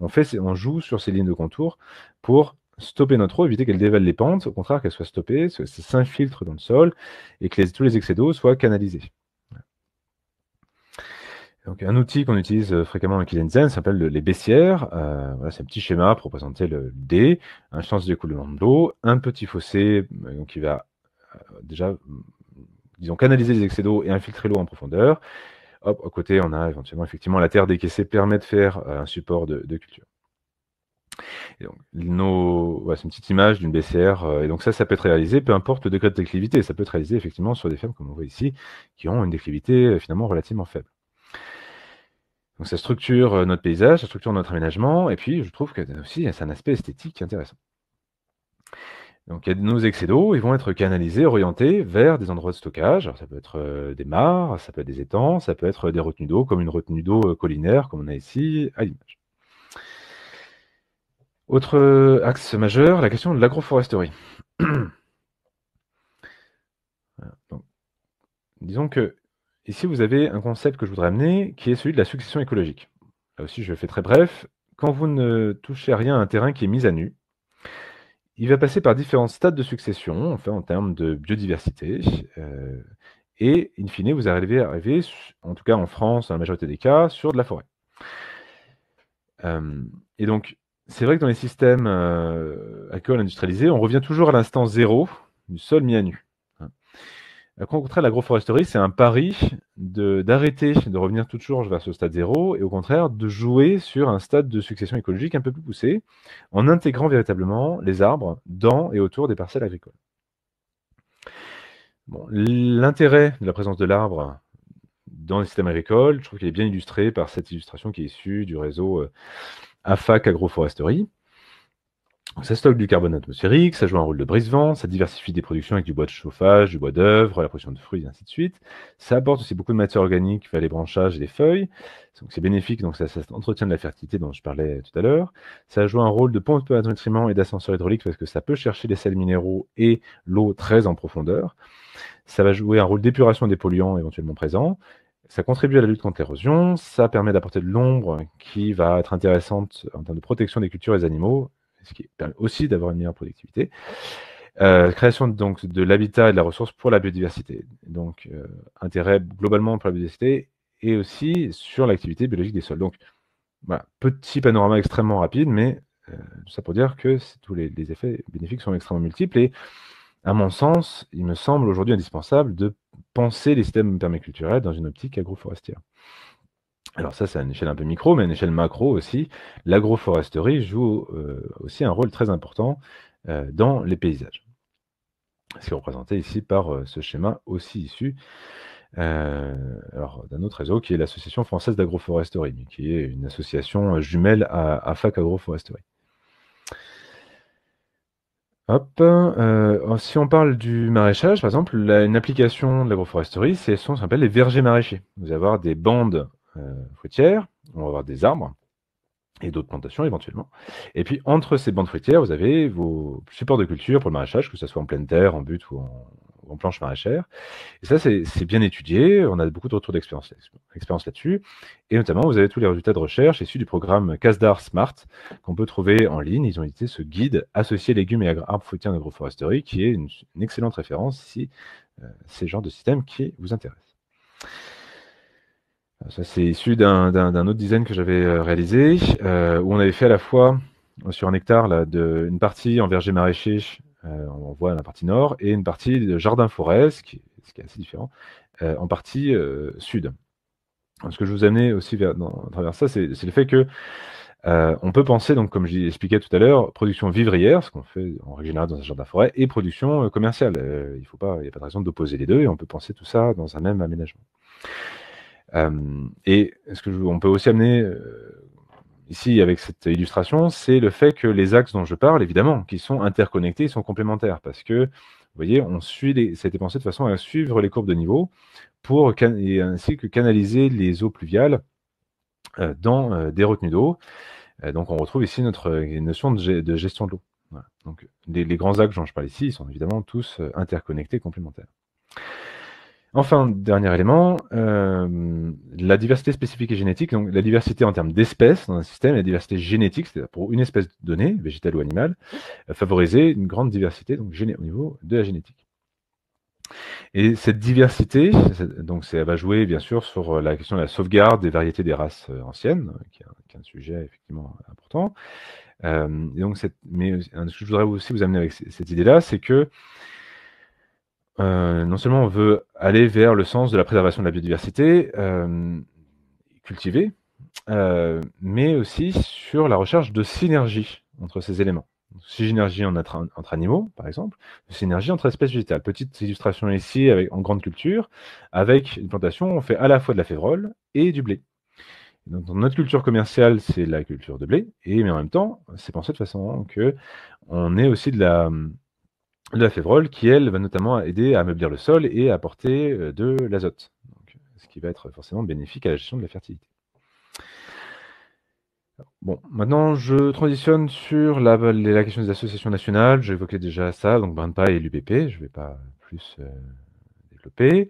On, fait, on joue sur ces lignes de contour pour stopper notre eau, éviter qu'elle dévale les pentes, au contraire qu'elle soit stoppée, qu'elle s'infiltre dans le sol et que tous les excès d'eau soient canalisés un outil qu'on utilise euh, fréquemment avec ça s'appelle les baissières. Euh, c'est un petit schéma pour représenter le dé, un sens d'écoulement de l'eau, un petit fossé euh, qui va déjà, mm, disons, canaliser les excès d'eau et infiltrer l'eau en profondeur. Hop, à côté, on a éventuellement effectivement la terre décaissée permet de faire un support de, culture. c'est une petite image d'une baissière. et donc ça, ça peut être réalisé, peu importe le degré de déclivité. Ça peut être réalisé effectivement sur des fermes, comme on voit ici, qui ont une déclivité finalement relativement faible. Donc ça structure euh, notre paysage, ça structure notre aménagement, et puis je trouve que euh, aussi un aspect esthétique intéressant. Donc il y a nos excès d'eau, ils vont être canalisés, orientés vers des endroits de stockage. ça peut être euh, des mares, ça peut être des étangs, ça peut être des retenues d'eau, comme une retenue d'eau collinaire, comme on a ici à l'image. Autre axe majeur, la question de l'agroforesterie. disons que Ici, vous avez un concept que je voudrais amener, qui est celui de la succession écologique. Là aussi, je fais très bref. Quand vous ne touchez à rien à un terrain qui est mis à nu, il va passer par différents stades de succession, enfin en termes de biodiversité, euh, et in fine, vous arrivez, arriver, en tout cas en France, dans la majorité des cas, sur de la forêt. Euh, et donc, c'est vrai que dans les systèmes euh, agricoles industrialisés, on revient toujours à l'instant zéro du sol mis à nu. Au contraire, l'agroforesterie, c'est un pari d'arrêter, de, revenir toujours vers ce stade zéro, et au contraire, de jouer sur un stade de succession écologique un peu plus poussé, en intégrant véritablement les arbres dans et autour des parcelles agricoles. L'intérêt de la présence de l'arbre dans les systèmes agricoles, je trouve qu'il est bien illustré par cette illustration qui est issue du réseau euh, AFAC Agroforesterie. Ça stocke du carbone atmosphérique, ça joue un rôle de brise-vent, ça diversifie des productions avec du bois de chauffage, du bois d'œuvre, la production de fruits, et ainsi de suite. Ça apporte aussi beaucoup de matière organique via les branchages et les feuilles. Donc c'est bénéfique, donc ça, entretient de la fertilité dont je parlais tout à l'heure. Ça joue un rôle de pompe à nutriments et d'ascenseur hydraulique parce que ça peut chercher les sels minéraux et l'eau très en profondeur. Ça va jouer un rôle d'épuration des polluants éventuellement présents. Ça contribue à la lutte contre l'érosion, ça permet d'apporter de l'ombre qui va être intéressante en termes de protection des cultures et des animaux, ce qui permet aussi d'avoir une meilleure productivité. Euh, création de l'habitat et de la ressource pour la biodiversité. Donc, euh, intérêt globalement pour la biodiversité et aussi sur l'activité biologique des sols. Donc, voilà, petit panorama extrêmement rapide, mais euh, ça pour dire que tous les, les, effets bénéfiques sont extrêmement multiples. Et à mon sens, il me semble aujourd'hui indispensable de penser les systèmes permaculturels dans une optique agroforestière alors ça, c'est à une échelle un peu micro, mais à une échelle macro aussi, l'agroforesterie joue euh, aussi un rôle très important euh, dans les paysages. Ce qui est représenté ici par euh, ce schéma aussi issu d'un autre réseau qui est l'Association française d'agroforesterie, qui est une association jumelle à, FAC Agroforesterie. Hop. si on parle du maraîchage, par exemple, une application de l'agroforesterie, c'est ce qu'on appelle les vergers maraîchers. Vous allez avoir des bandes euh, fruitières, on va avoir des arbres et d'autres plantations éventuellement. Et puis entre ces bandes fruitières, vous avez vos supports de culture pour le maraîchage, que ce soit en pleine terre, en butte ou en, planche maraîchère. Et ça, c'est bien étudié, on a beaucoup de retours d'expérience là-dessus. Et notamment, vous avez tous les résultats de recherche issus du programme CASDAR Smart qu'on peut trouver en ligne. Ils ont édité ce guide associé légumes et arbres fruitiers en agroforesterie, qui est une, excellente référence si c'est euh, ces genre de système qui vous intéresse. Ça, c'est issu d'un autre design que j'avais euh, réalisé, euh, où on avait fait à la fois euh, sur un hectare là, de, une partie en verger maraîcher, on voit la partie nord, et une partie de jardin-forêt, ce, qui est assez différent, en partie sud. Ce que je vous amenais aussi à travers ça, c'est le fait que on peut penser, donc comme je l'expliquais tout à l'heure, production vivrière, ce qu'on fait en régénération dans un jardin-forêt, et production commerciale. il n'y a pas de raison d'opposer les deux, et on peut penser tout ça dans un même aménagement. Euh, et ce que on peut aussi amener euh, ici avec cette illustration, c'est le fait que les axes dont je parle, évidemment, qui sont interconnectés, sont complémentaires parce que, vous voyez, on suit les, ça a été pensé de façon à suivre les courbes de niveau pour ainsi que canaliser les eaux pluviales euh, dans des retenues d'eau. donc, on retrouve ici notre notion de, gestion de l'eau. Donc, les, les, grands axes dont je parle ici, ils sont évidemment tous interconnectés, complémentaires. Enfin, dernier élément, euh, la diversité spécifique et génétique, donc la diversité en termes d'espèces dans un système, la diversité génétique, c'est-à-dire pour une espèce donnée, végétale ou animale, euh, favoriser une grande diversité au niveau de la génétique. Et cette diversité, donc elle va jouer bien sûr sur la question de la sauvegarde des variétés des races euh, anciennes, qui est un, sujet effectivement important. donc mais ce que je voudrais aussi vous amener avec cette idée-là, c'est que euh, non seulement on veut aller vers le sens de la préservation de la biodiversité euh, cultivée, euh, mais aussi sur la recherche de synergie entre ces éléments. Synergie entre, entre, animaux, par exemple, synergie entre espèces végétales. Petite illustration ici avec, en grande culture, avec une plantation, on fait à la fois de la févrole et du blé. Dans notre culture commerciale, c'est la culture de blé, et mais en même temps, c'est pensé de façon que on est aussi de la, de la févrole qui, elle, va notamment aider à meublir le sol et à apporter euh, de l'azote, ce qui va être forcément bénéfique à la gestion de la fertilité. Bon, maintenant je transitionne sur la, question des associations nationales. J'évoquais déjà ça, donc Brandpa et l'UBP, je ne vais pas plus euh, développer.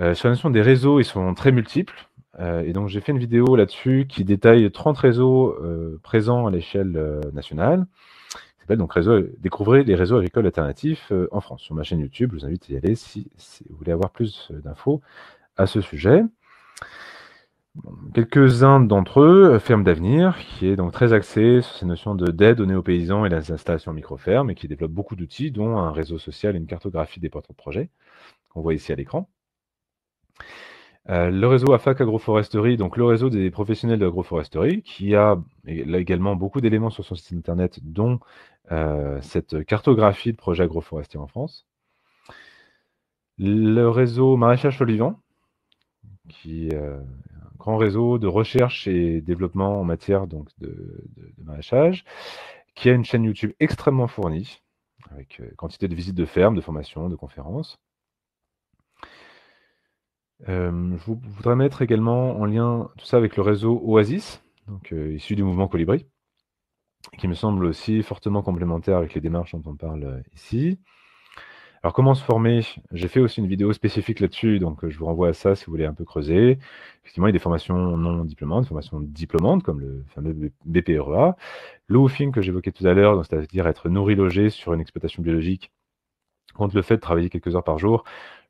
Euh, sur la notion des réseaux, ils sont très multiples. et donc j'ai fait une vidéo là-dessus qui détaille 30 réseaux présents à l'échelle nationale donc découvrez les réseaux agricoles alternatifs euh, en France sur ma chaîne YouTube. Je vous invite à y aller si, vous voulez avoir plus euh, d'infos à ce sujet. Quelques-uns d'entre eux, euh, Ferme d'avenir, qui est donc très axé sur ces notions d'aide aux paysans et les installations micro-fermes, et qui développe beaucoup d'outils, dont un réseau social et une cartographie des portes de projets, qu'on voit ici à l'écran. le réseau AFAC Agroforesterie, donc le réseau des professionnels de l'agroforesterie, qui a également beaucoup d'éléments sur son site internet, dont euh, cette cartographie de projets agroforestiers en France. Le réseau Maraîchage Olivant, qui euh, est un grand réseau de recherche et développement en matière donc, de, maraîchage, qui a une chaîne YouTube extrêmement fournie, avec euh, quantité de visites de fermes, de formations, de conférences. je voudrais mettre également en lien tout ça avec le réseau Oasis, donc, issu du mouvement Colibri, qui me semble aussi fortement complémentaire avec les démarches dont on parle euh, ici. Alors, comment se former J'ai fait aussi une vidéo spécifique là-dessus, donc euh, je vous renvoie à ça si vous voulez un peu creuser. Effectivement, il y a des formations non diplômantes, des formations diplômantes, comme le fameux BPREA. E le que j'évoquais tout à l'heure, c'est-à-dire être nourri-logé sur une exploitation biologique, contre le fait de travailler quelques heures par jour,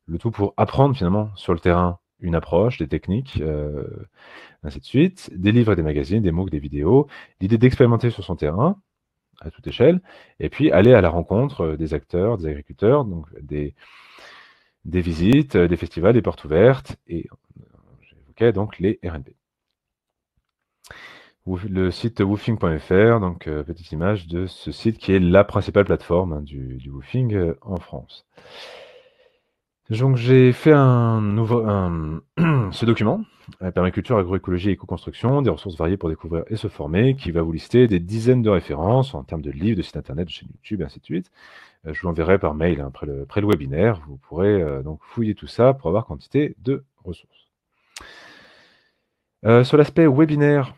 le tout pour apprendre finalement sur le terrain une approche, des techniques, euh, ainsi de suite, des livres et des magazines, des MOOC, des vidéos, l'idée d'expérimenter sur son terrain, à toute échelle, et puis aller à la rencontre euh, des acteurs, des agriculteurs, donc des, des visites, des festivals, des portes ouvertes, et euh, j'évoquais donc les RNB. Le site woofing.fr, donc petite image de ce site qui est la principale plateforme hein, du, woofing en France. Donc j'ai fait un nouveau ce document, euh, permaculture, agroécologie et éco-construction, des ressources variées pour découvrir et se former, qui va vous lister des dizaines de références en termes de livres, de sites internet, de chaînes YouTube, ainsi de suite. Euh, je vous enverrai par mail hein, après, le, webinaire. Vous pourrez euh, donc fouiller tout ça pour avoir quantité de ressources. sur l'aspect webinaire,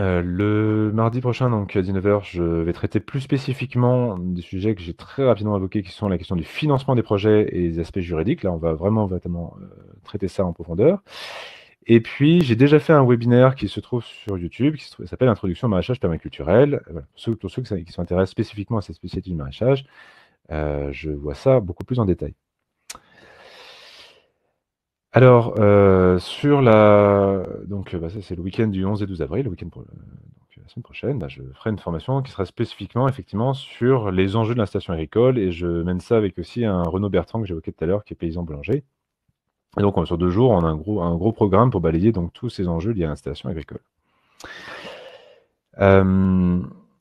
euh, le mardi prochain, donc à 19h, je vais traiter plus spécifiquement des sujets que j'ai très rapidement évoqués, qui sont la question du financement des projets et des aspects juridiques. Là, on va vraiment, vraiment euh, traiter ça en profondeur. Et puis, j'ai déjà fait un webinaire qui se trouve sur YouTube, qui s'appelle Introduction au maraîchage permaculturel. Euh, voilà. Pour, ceux, pour ceux qui s'intéressent spécifiquement à cette spécialité du maraîchage, je vois ça beaucoup plus en détail. Alors, euh, sur la. Donc, bah, c'est le week-end du 11 et 12 avril, le week-end euh, euh, la semaine prochaine, bah, je ferai une formation qui sera spécifiquement, effectivement, sur les enjeux de l'installation agricole. Et je mène ça avec aussi un Renaud Bertrand que j'évoquais tout à l'heure, qui est paysan boulanger. Et donc, sur deux jours, on a un gros, un gros programme pour balayer donc, tous ces enjeux liés à l'installation agricole. Euh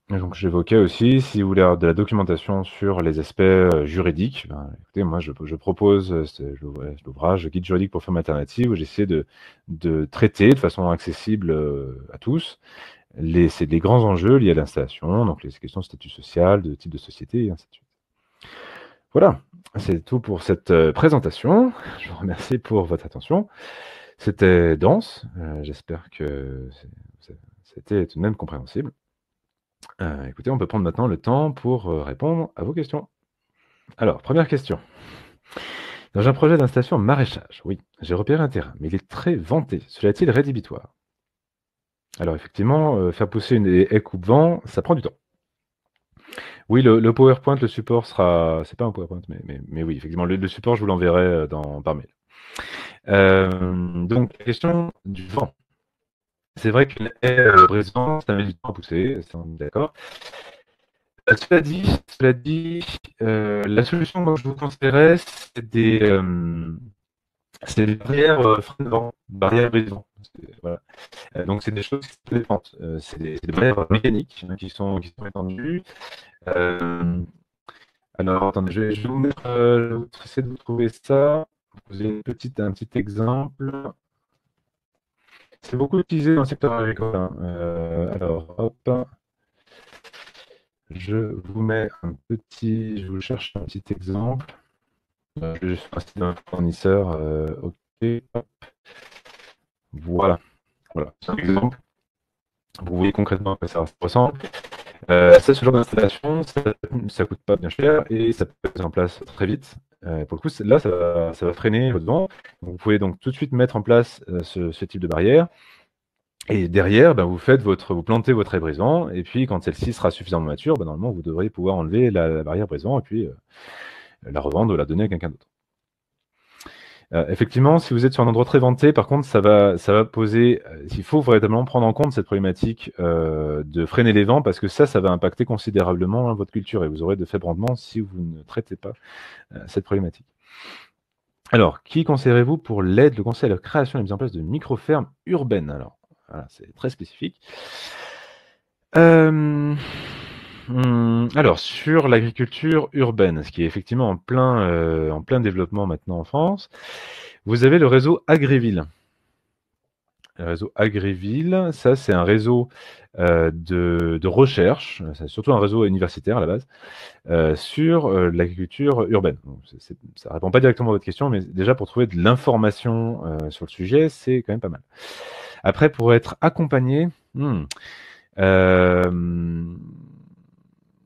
donc j'évoquais aussi, si vous voulez de la documentation sur les aspects euh, juridiques, ben, écoutez, moi je, propose euh, l'ouvrage Guide ah, juridique pour forme alternatives où j'essaie de, de, traiter de façon accessible euh, à tous les, les grands enjeux liés à l'installation, donc les questions de statut social, de type de société, et ainsi de suite. Voilà, c'est tout pour cette présentation. Je vous remercie pour votre attention. C'était dense, j'espère que c'était tout de même compréhensible. Euh, écoutez, on peut prendre maintenant le temps pour euh, répondre à vos questions. Alors, première question. Dans un projet d'installation maraîchage, oui, j'ai repéré un terrain, mais il est très vanté. Cela est-il rédhibitoire Alors, effectivement, euh, faire pousser une haie coupe-vent, ça prend du temps. Oui, le, PowerPoint, le support sera. C'est pas un PowerPoint, mais, oui, effectivement, le, support, je vous l'enverrai dans, par mail. donc, question du vent. C'est vrai qu'une haie euh, brisante, ça met du temps à pousser, d'accord. Euh, cela dit, cela dit euh, la solution que je vous conseillerais, c'est des, barrières frein donc c'est des choses qui se dépendent. c'est des, barrières mécaniques hein, qui, sont, étendues. alors attendez, je vais, vous mettre, je de vous trouver ça. Vous avez une petite, un petit exemple. C'est beaucoup utilisé dans le secteur agricole. Hein. Euh, alors, hop. Je vous mets un petit. Je vous cherche un petit exemple. Euh, je vais juste passer d'un fournisseur. Euh, ok. Hop. Voilà. Voilà. un exemple. Vous voyez concrètement à quoi ça ressemble. C'est ça, ce genre d'installation, ça ne coûte pas bien cher et ça peut être en place très vite. Euh, pour le coup, là, ça va, ça freiner votre vent. Vous pouvez donc tout de suite mettre en place euh, ce, type de barrière. Et derrière, ben, vous, faites votre, vous plantez votre haie Et puis, quand celle-ci sera suffisamment mature, ben, normalement, vous devrez pouvoir enlever la, barrière brisant et puis euh, la revendre ou la donner à quelqu'un d'autre. Euh, effectivement, si vous êtes sur un endroit très venté, par contre, ça va, ça va poser. Euh, Il faut véritablement prendre en compte cette problématique euh, de freiner les vents parce que ça, ça va impacter considérablement votre culture et vous aurez de faibles rendements si vous ne traitez pas cette problématique. Alors, qui conseillerez-vous pour l'aide, le conseil à la création et la mise en place de micro-fermes urbaines Alors, voilà, c'est très spécifique. Euh... Hum, alors, sur l'agriculture urbaine, ce qui est effectivement en plein, euh, en plein développement maintenant en France, vous avez le réseau Agréville. Le réseau Agréville, ça c'est un réseau euh, de, recherche, c'est surtout un réseau universitaire à la base, euh, sur l'agriculture urbaine. ça ne répond pas directement à votre question, mais déjà pour trouver de l'information sur le sujet, c'est quand même pas mal. Après, pour être accompagné, hum,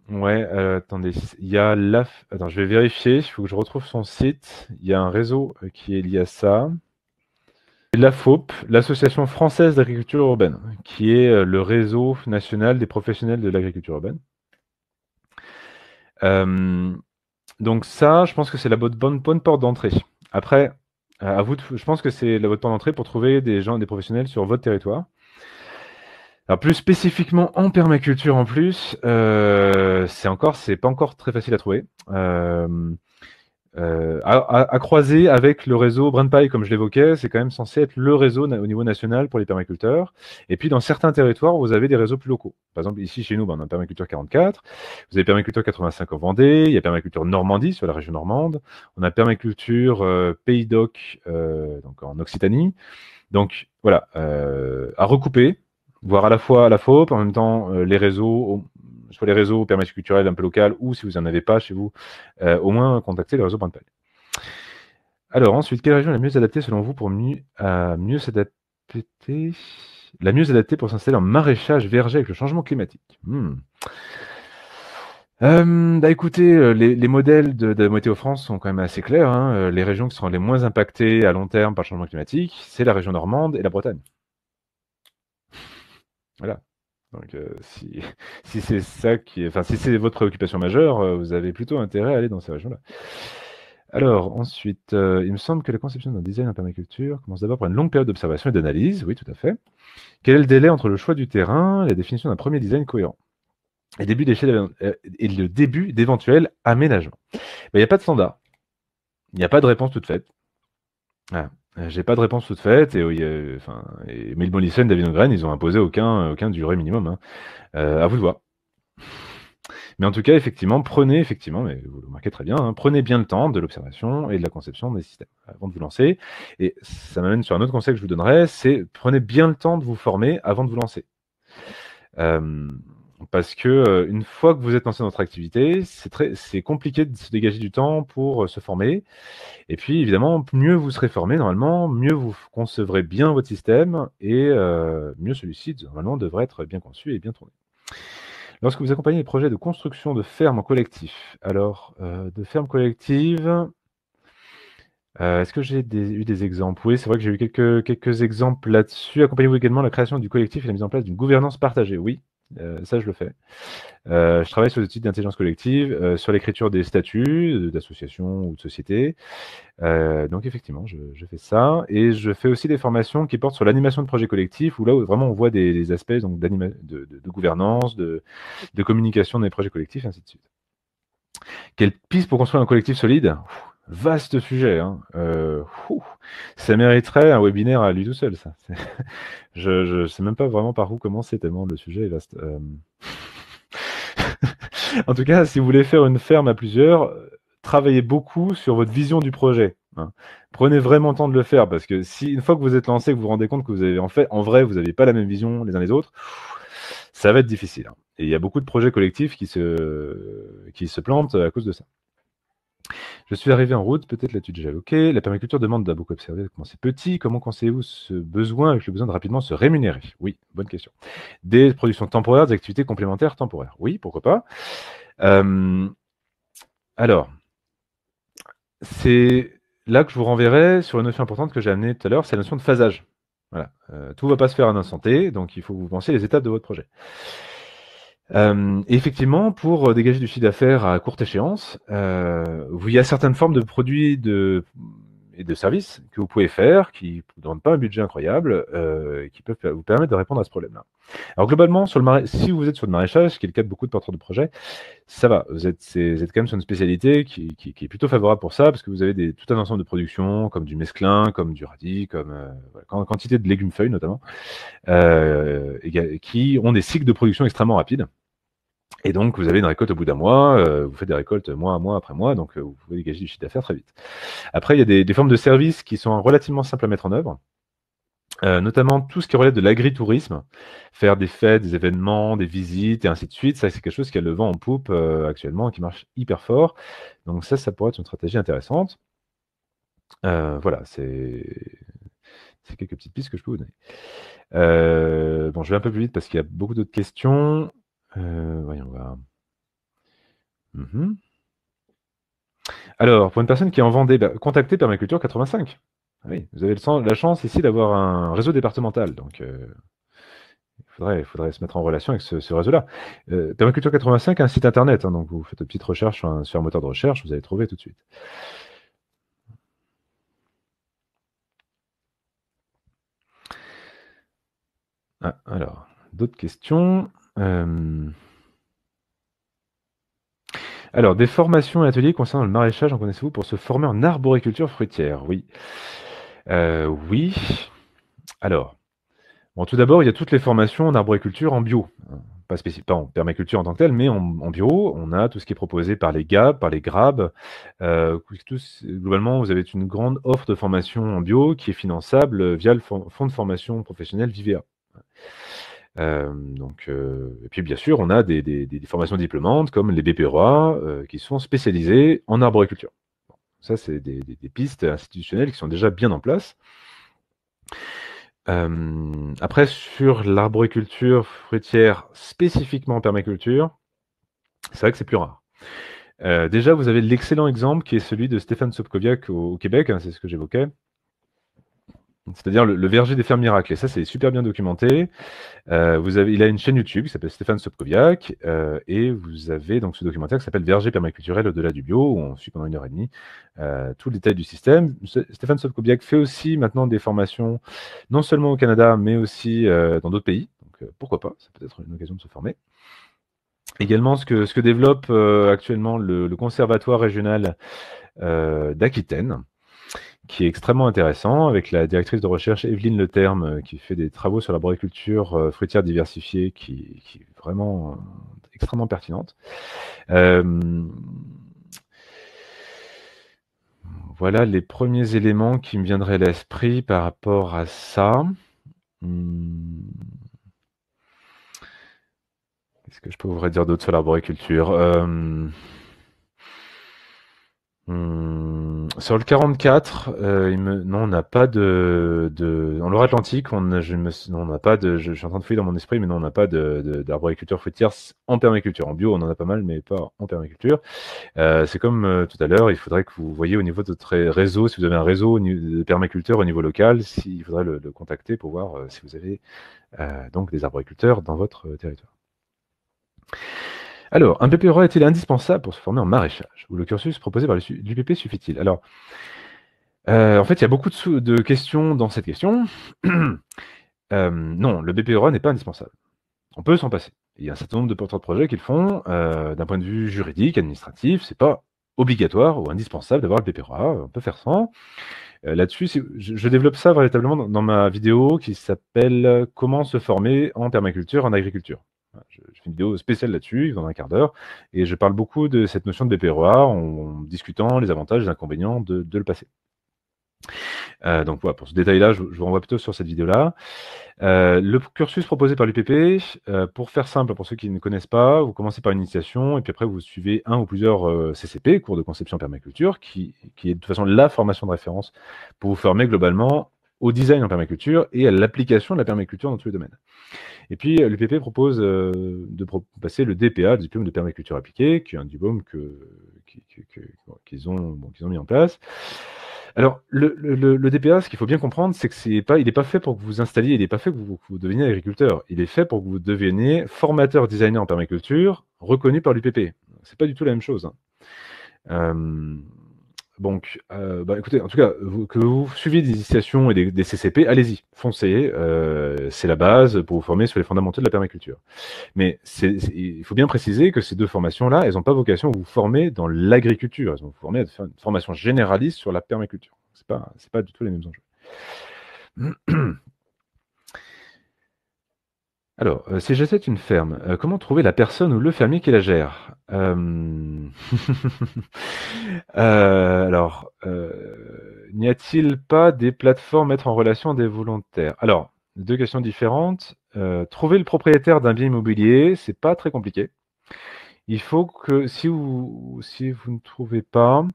Ouais, euh, attendez, il y a la... je vais vérifier, il faut que je retrouve son site. Il y a un réseau euh, qui est lié à ça. La FOP, l'Association française d'agriculture urbaine, qui est euh, le réseau national des professionnels de l'agriculture urbaine. donc ça, je pense que c'est la bonne, bonne porte d'entrée. Après, à vous, je pense que c'est la bonne porte d'entrée pour trouver des gens, des professionnels sur votre territoire plus spécifiquement en permaculture en plus, euh, c'est encore, c'est pas encore très facile à trouver. Euh, euh, à, croiser avec le réseau Brandpaille, comme je l'évoquais, c'est quand même censé être le réseau au niveau national pour les permaculteurs. Et puis, dans certains territoires, vous avez des réseaux plus locaux. Par exemple, ici, chez nous, ben, on a Permaculture 44, vous avez Permaculture 85 en Vendée, il y a Permaculture Normandie, sur la région normande, on a Permaculture euh, Pays d'Oc, donc en Occitanie. Donc, voilà, à recouper, voir à la fois la FOP, en même temps euh, les réseaux, soit les réseaux permaculturels un peu local, ou si vous n'en avez pas chez vous, euh, au moins contacter le réseau Alors ensuite, quelle région est la mieux adaptée selon vous pour mieux, s'adapter La mieux adaptée pour s'installer en maraîchage verger avec le changement climatique hmm. euh, bah, écoutez, les, modèles de, de, Météo France sont quand même assez clairs. Hein. Les régions qui seront les moins impactées à long terme par le changement climatique, c'est la région normande et la Bretagne. Voilà. Donc, euh, si, c'est ça qui enfin, si c'est votre préoccupation majeure, euh, vous avez plutôt intérêt à aller dans ces régions-là. Alors, ensuite, euh, il me semble que la conception d'un design en permaculture commence d'abord par une longue période d'observation et d'analyse. Oui, tout à fait. Quel est le délai entre le choix du terrain la définition d'un premier design cohérent et, début et le début d'éventuels aménagements ben, Il n'y a pas de standard. Il n'y a pas de réponse toute faite. Voilà. Euh, j'ai pas de réponse toute faite. Et, oui, euh, enfin, et Melbourne David O'Gren, ils ont imposé aucun, aucun durée minimum. Hein. Euh, à vous de voir. Mais en tout cas, effectivement, prenez, effectivement, mais vous le marquez très bien, hein, prenez bien le temps de l'observation et de la conception des systèmes avant de vous lancer. Et ça m'amène sur un autre conseil que je vous donnerais, c'est prenez bien le temps de vous former avant de vous lancer parce que euh, une fois que vous êtes lancé dans votre activité, c'est très, c'est compliqué de se dégager du temps pour euh, se former. Et puis évidemment, mieux vous serez formé normalement, mieux vous concevrez bien votre système et euh, mieux celui-ci normalement devrait être bien conçu et bien tourné. Lorsque vous accompagnez les projets de construction de fermes en collectif, alors de fermes collectives, Est-ce que j'ai eu des exemples Oui, c'est vrai que j'ai eu quelques, quelques exemples là-dessus. Accompagnez-vous également la création du collectif et la mise en place d'une gouvernance partagée Oui, euh, ça, je le fais. Euh, je travaille sur des outils d'intelligence collective, euh, sur l'écriture des statuts d'associations ou de sociétés. donc, effectivement, je, fais ça. Et je fais aussi des formations qui portent sur l'animation de projets collectifs, où là, où vraiment, on voit des, aspects donc, de, de, gouvernance, de, de communication des projets collectifs, ainsi de suite. Quelle piste pour construire un collectif solide Vaste sujet. Hein. Euh, ça mériterait un webinaire à lui tout seul, ça. Je ne sais même pas vraiment par où commencer, tellement le sujet est vaste. Euh, en tout cas, si vous voulez faire une ferme à plusieurs, travaillez beaucoup sur votre vision du projet. Hein. Prenez vraiment le temps de le faire, parce que si une fois que vous êtes lancé, que vous vous rendez compte que vous avez en fait, en vrai, vous n'avez pas la même vision les uns les autres, ça va être difficile. Hein. Et il y a beaucoup de projets collectifs qui se, qui se plantent à cause de ça. Je suis arrivé en route, peut-être l'as-tu déjà évoqué. La permaculture demande d'abord beaucoup observé, comment c'est petit. Comment conseillez-vous ce besoin avec le besoin de rapidement se rémunérer Oui, bonne question. Des productions temporaires, des activités complémentaires temporaires. Oui, pourquoi pas. Euh, alors, c'est là que je vous renverrai sur une notion importante que j'ai amenée tout à l'heure, c'est la notion de phasage. Voilà. Euh, tout ne va pas se faire en un santé, donc il faut que vous pensiez les étapes de votre projet. Euh, effectivement, pour euh, dégager du chiffre d'affaires à courte échéance, euh, il y a certaines formes de produits de et de services que vous pouvez faire qui ne demandent pas un budget incroyable euh, et qui peuvent vous permettre de répondre à ce problème-là. Alors globalement, sur le si vous êtes sur le maraîchage, ce qui est le cas de beaucoup de porteurs de projets, ça va. Vous êtes, quand même sur une spécialité qui, est plutôt favorable pour ça, parce que vous avez des, tout un ensemble de productions, comme du mesclin, comme du radis, comme euh, quantité de légumes feuilles notamment, euh, qui ont des cycles de production extrêmement rapides. Et donc, vous avez une récolte au bout d'un mois, euh, vous faites des récoltes mois à mois après mois, donc euh, vous pouvez dégager du chiffre d'affaires très vite. Après, il y a des, formes de services qui sont relativement simples à mettre en œuvre, euh, notamment tout ce qui relève de l'agritourisme, faire des fêtes, des événements, des visites et ainsi de suite. Ça, c'est quelque chose qui a le vent en poupe actuellement, qui marche hyper fort. Donc ça, ça pourrait être une stratégie intéressante. voilà, c'est c'est quelques petites pistes que je peux vous donner. bon, je vais un peu plus vite parce qu'il y a beaucoup d'autres questions. Euh, voyons mhm. Alors, pour une personne qui est en Vendée, bah, contactez Permaculture 85. Ah oui, vous avez le la chance ici d'avoir un réseau départemental, donc euh, il faudrait se mettre en relation avec ce réseau-là. Euh, Permaculture 85 un site internet, hein, donc vous faites une petite recherche sur un moteur de recherche, vous allez trouver tout de suite. Ah, alors, d'autres questions? Euh, alors, des formations et ateliers concernant le maraîchage, en connaissez-vous pour se former en arboriculture fruitière Oui. Euh, oui. Alors, bon, tout d'abord, il y a toutes les formations en arboriculture en bio. Pas, pas en permaculture en tant que telle, mais en, bio, on a tout ce qui est proposé par les GAB, par les GRAB. Euh, globalement, vous avez une grande offre de formation en bio qui est finançable via le fonds de formation professionnelle Vivea donc, et puis bien sûr, on a des, formations diplômantes comme les BPROA e qui sont spécialisées en arboriculture. ça, c'est des, pistes institutionnelles qui sont déjà bien en place. après, sur l'arboriculture fruitière spécifiquement en permaculture, c'est vrai que c'est plus rare. déjà, vous avez l'excellent exemple qui est celui de Stéphane Sopkoviak au, Québec, hein, c'est ce que j'évoquais, c'est-à-dire le, verger des fermes miracles. Et ça, c'est super bien documenté. Euh, vous avez, il a une chaîne YouTube qui s'appelle Stéphane Sopkoviak, euh, et vous avez donc ce documentaire qui s'appelle Verger permaculturel au-delà du bio, où on suit pendant une heure et demie euh, tout le détail du système. Stéphane Sopkoviak fait aussi maintenant des formations, non seulement au Canada, mais aussi euh, dans d'autres pays. Donc pourquoi pas, ça peut-être une occasion de se former. Également, ce que, ce que développe actuellement le, le, Conservatoire régional d'Aquitaine, qui est extrêmement intéressant, avec la directrice de recherche Evelyne Leterme, euh, qui fait des travaux sur la euh, fruitière diversifiée, qui, est vraiment euh, extrêmement pertinente. voilà les premiers éléments qui me viendraient à l'esprit par rapport à ça. Hmm. Qu'est-ce que je pourrais dire d'autre sur l'arboriculture euh... Hmm, sur le 44, euh, il me... non, on n'a pas de, de... Dans atlantique on n'a pas de... Je, suis en train de fouiller dans mon esprit, mais non, on n'a pas d'arboriculture de, de en permaculture. En bio, on en a pas mal, mais pas en permaculture. Euh, c'est comme euh, tout à l'heure, il faudrait que vous voyez au niveau de votre réseau, si vous avez un réseau de permaculteurs au niveau local, s'il il faudrait le, contacter pour voir si vous avez donc des arboriculteurs dans votre territoire. Alors, un BPRA est-il indispensable pour se former en maraîchage Ou le cursus proposé par l'UPP suffit-il Alors, euh, en fait, il y a beaucoup de, questions dans cette question. Euh, non, le BPRO n'est pas indispensable. On peut s'en passer. Il y a un certain nombre de porteurs de projets qui le font euh, d'un point de vue juridique, administratif. C'est pas obligatoire ou indispensable d'avoir le BPRA, On peut faire sans. Là-dessus, je, développe ça véritablement dans ma vidéo qui s'appelle Comment se former en permaculture, en agriculture. Je, fais une vidéo spéciale là-dessus, dans un quart d'heure, et je parle beaucoup de cette notion de BPROA en, discutant les avantages et les inconvénients de, le passer. Euh, donc voilà, pour ce détail-là, je, vous renvoie plutôt sur cette vidéo-là. Euh, le cursus proposé par l'UPP, euh, pour faire simple, pour ceux qui ne connaissent pas, vous commencez par une initiation et puis après vous suivez un ou plusieurs CCP, cours de conception permaculture, qui, est de toute façon la formation de référence pour vous former globalement au design en permaculture et à l'application de la permaculture dans tous les domaines. Et puis, euh, l'UPP propose euh, de passer le DPA, le diplôme de permaculture appliquée, qui est un diplôme qu'ils ont, bon, ont mis en place. Alors, le, le, DPA, ce qu'il faut bien comprendre, c'est que c'est pas, il n'est pas fait pour que vous installiez, il n'est pas fait que vous, que vous, deveniez agriculteur. Il est fait pour que vous deveniez formateur designer en permaculture reconnu par l'UPP. C'est pas du tout la même chose. Hein. Euh, donc, euh, bah, écoutez, en tout cas, vous, que vous suivez des initiations et des, CCP, allez-y, foncez. Euh, c'est la base pour vous former sur les fondamentaux de la permaculture. Mais c'est, il faut bien préciser que ces deux formations-là, elles n'ont pas vocation à vous former dans l'agriculture. Elles vont vous former à faire une formation généraliste sur la permaculture. Ce n'est pas, c'est pas du tout les mêmes enjeux. Alors, euh, si j'achète une ferme, euh, comment trouver la personne ou le fermier qui la gère? Euh, alors, n'y a-t-il pas des plateformes mettre en relation des volontaires? Alors, deux questions différentes. trouver le propriétaire d'un bien immobilier, c'est pas très compliqué. Il faut que si vous si vous ne trouvez pas,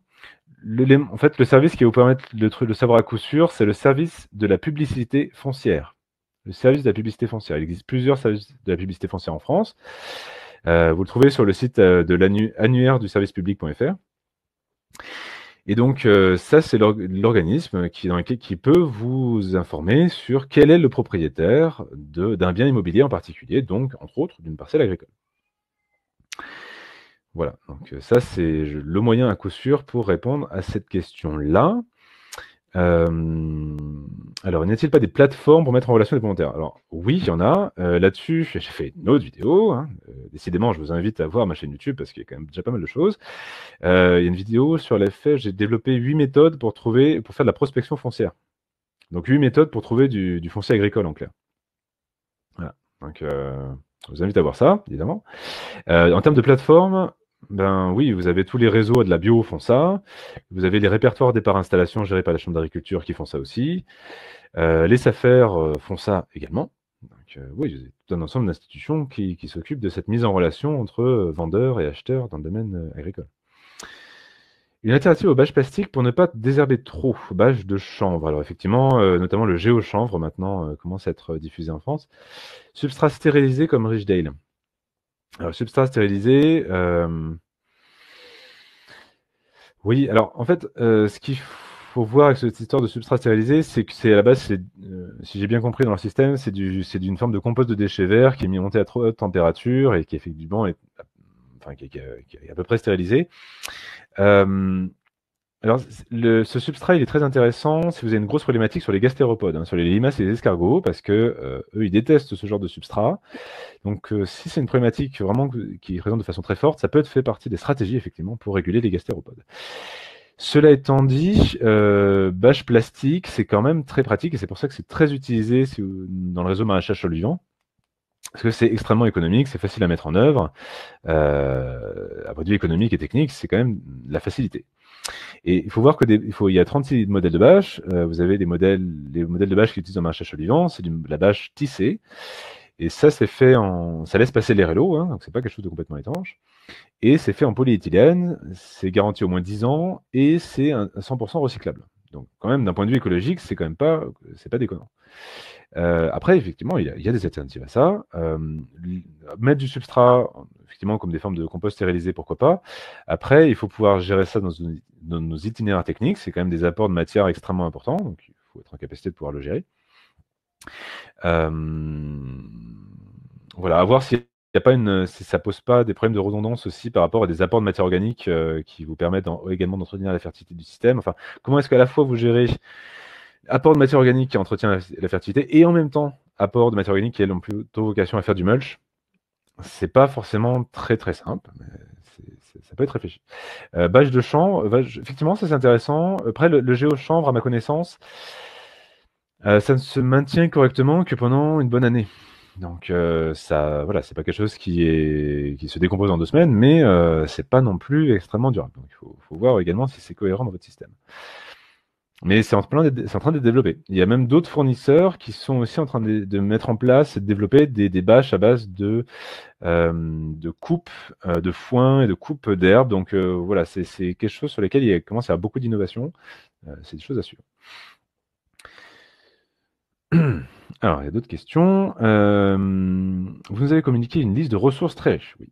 le en fait, le service qui va vous permettre de le de savoir à coup sûr, c'est le service de la publicité foncière le service de la publicité foncière. Il existe plusieurs services de la publicité foncière en France. Euh, vous le trouvez sur le site euh, de l'annuaire du service public.fr. Et donc, euh, ça, c'est l'organisme qui, qui peut vous informer sur quel est le propriétaire d'un bien immobilier en particulier, donc, entre autres, d'une parcelle agricole. Voilà, donc ça, c'est le moyen à coup sûr pour répondre à cette question-là. Euh, alors, n'y a-t-il pas des plateformes pour mettre en relation les commentaires Alors, oui, il y en a. Euh, là-dessus, j'ai fait une autre vidéo. Hein. Euh, décidément, je vous invite à voir ma chaîne YouTube parce qu'il y a quand même déjà pas mal de choses. Euh, il y a une vidéo sur l'effet. J'ai développé huit méthodes pour trouver, pour faire de la prospection foncière. Donc, huit méthodes pour trouver du, du, foncier agricole, en clair. Voilà. Donc, je vous invite à voir ça, évidemment. en termes de plateforme, ben oui, vous avez tous les réseaux de la bio font ça. Vous avez les répertoires des par installations gérés par la Chambre d'agriculture qui font ça aussi. Euh, les SAFER euh, font ça également. Donc euh, oui, vous avez tout un ensemble d'institutions qui, qui s'occupent de cette mise en relation entre vendeurs et acheteurs dans le domaine agricole. Une alternative aux bâches plastiques pour ne pas désherber trop, bâches de chanvre. Alors effectivement, notamment le géochanvre maintenant commence à être diffusé en France. Substrat stérilisé comme Richdale. Alors, euh, substrat stérilisé. Euh, oui, alors en fait, euh, ce qu'il faut voir avec cette histoire de substrat stérilisé, c'est que c'est à la base, euh, si j'ai bien compris dans le système, c'est d'une forme de compost de déchets verts qui est mis monté à trop haute température et qui effectivement est, enfin, qui est, qui est à peu près stérilisé. Alors, ce substrat, il est très intéressant si vous avez une grosse problématique sur les gastéropodes, hein, sur les limaces et les escargots, parce que euh, eux, ils détestent ce genre de substrat. Donc, euh, si c'est une problématique vraiment qui résonne de façon très forte, ça peut être fait partie des stratégies, effectivement, pour réguler les gastéropodes. Cela étant dit, euh, bâche plastique, c'est quand même très pratique et c'est pour ça que c'est très utilisé dans le réseau maraîchage vivant, parce que c'est extrêmement économique, c'est facile à mettre en œuvre. à produit économique et technique, c'est quand même la facilité. Et il faut voir que des, il, faut, il y a 36 modèles de bâches. Euh, vous avez des modèles, les modèles de bâches qui utilisent un maraîchage vivant, c'est la bâche tissée. Et ça, c'est fait en, ça laisse passer les et l'eau, hein, donc c'est pas quelque chose de complètement étanche. Et c'est fait en polyéthylène, c'est garanti au moins 10 ans et c'est 100% recyclable. Donc quand même, d'un point de vue écologique, c'est quand même pas, c'est pas déconnant. Euh, après, effectivement, il y, a, il y, a, des alternatives à ça. Euh, mettre du substrat, effectivement, comme des formes de compost stérilisé, pourquoi pas. Après, il faut pouvoir gérer ça dans une, dans nos itinéraires techniques, c'est quand même des apports de matière extrêmement importants, donc il faut être en capacité de pouvoir le gérer. Euh, voilà, à voir si ça a pas une, ça pose pas des problèmes de redondance aussi par rapport à des apports de matière organique euh, qui vous permettent également d'entretenir la fertilité du système. Enfin, comment est-ce qu'à la fois vous gérez apports de matière organique qui entretient la, fertilité et en même temps apports de matière organique qui ont plutôt vocation à faire du mulch C'est pas forcément très très simple ça peut être réfléchi. Euh, de champ, effectivement, ça c'est intéressant. Après, le, le géochambre, à ma connaissance, euh, ça ne se maintient correctement que pendant une bonne année. Donc euh, ça, voilà, c'est pas quelque chose qui, est, qui se décompose en deux semaines, mais euh, c'est pas non plus extrêmement durable. Donc il faut, faut voir également si c'est cohérent dans votre système. Mais c'est en, en train de développer. Il y a même d'autres fournisseurs qui sont aussi en train de, mettre en place et de développer des, bâches à base de, euh, coupes de euh, coupe, de foin et de coupes d'herbe. Donc euh, voilà, c'est, quelque chose sur lequel il commence à y avoir beaucoup d'innovation. c'est des choses à suivre. Alors, il y a d'autres questions. vous nous avez communiqué une liste de ressources très riches, oui.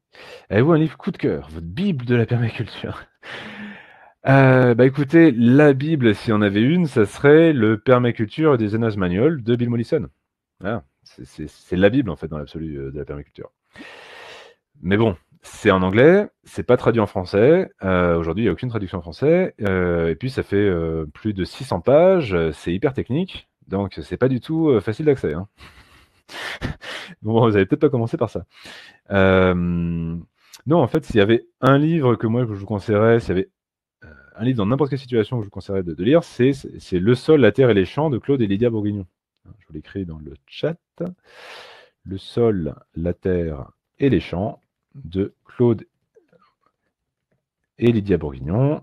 Avez-vous un livre coup de cœur, votre Bible de la permaculture euh, bah écoutez, la Bible, si on avait une, ça serait le Permaculture des Annas Manual de Bill Mollison. Ah, c'est la Bible en fait dans l'absolu euh, de la permaculture. Mais bon, c'est en anglais, c'est pas traduit en français. Euh, aujourd'hui, il n'y a aucune traduction en français. et puis, ça fait plus de 600 pages, c'est hyper technique, donc c'est pas du tout facile d'accès. Hein. bon, vous n'avez peut-être pas commencé par ça. non, en fait, s'il y avait un livre que moi je vous conseillerais, s'il y avait un livre dans n'importe quelle situation que je vous conseillerais de, lire, c'est Le sol, la terre et les champs de Claude et Lydia Bourguignon. Je vous l'écris dans le chat. Le sol, la terre et les champs de Claude et Lydia Bourguignon.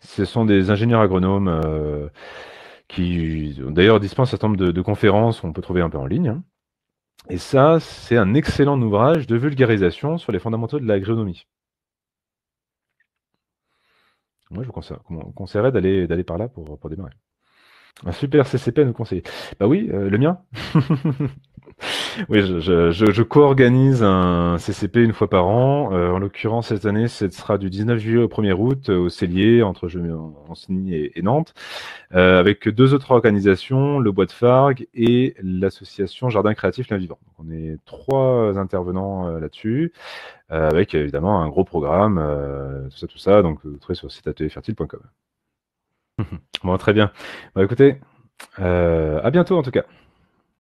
Ce sont des ingénieurs agronomes euh, qui, d'ailleurs, dispensent un certain nombre de, conférences On peut trouver un peu en ligne. Hein. Et ça, c'est un excellent ouvrage de vulgarisation sur les fondamentaux de l'agronomie. Moi, je vous conseillerais d'aller, d'aller par là pour, pour démarrer. Un super CCP à nous conseiller. Bah oui, euh, le mien. Oui, je, je, co-organise un CCP une fois par an. Euh, en l'occurrence, cette année, ce sera du 19 juillet au 1er août euh, au Cellier, entre Ancigny et, et, Nantes, euh, avec deux autres organisations, le Bois de Fargue et l'association Jardin Créatif L'Invivant. Vivant. Donc, on est trois intervenants là-dessus, avec évidemment un gros programme, tout ça, tout ça. Donc, vous trouvez sur siteatelier bon, très bien. Bon, bah, écoutez, à bientôt en tout cas.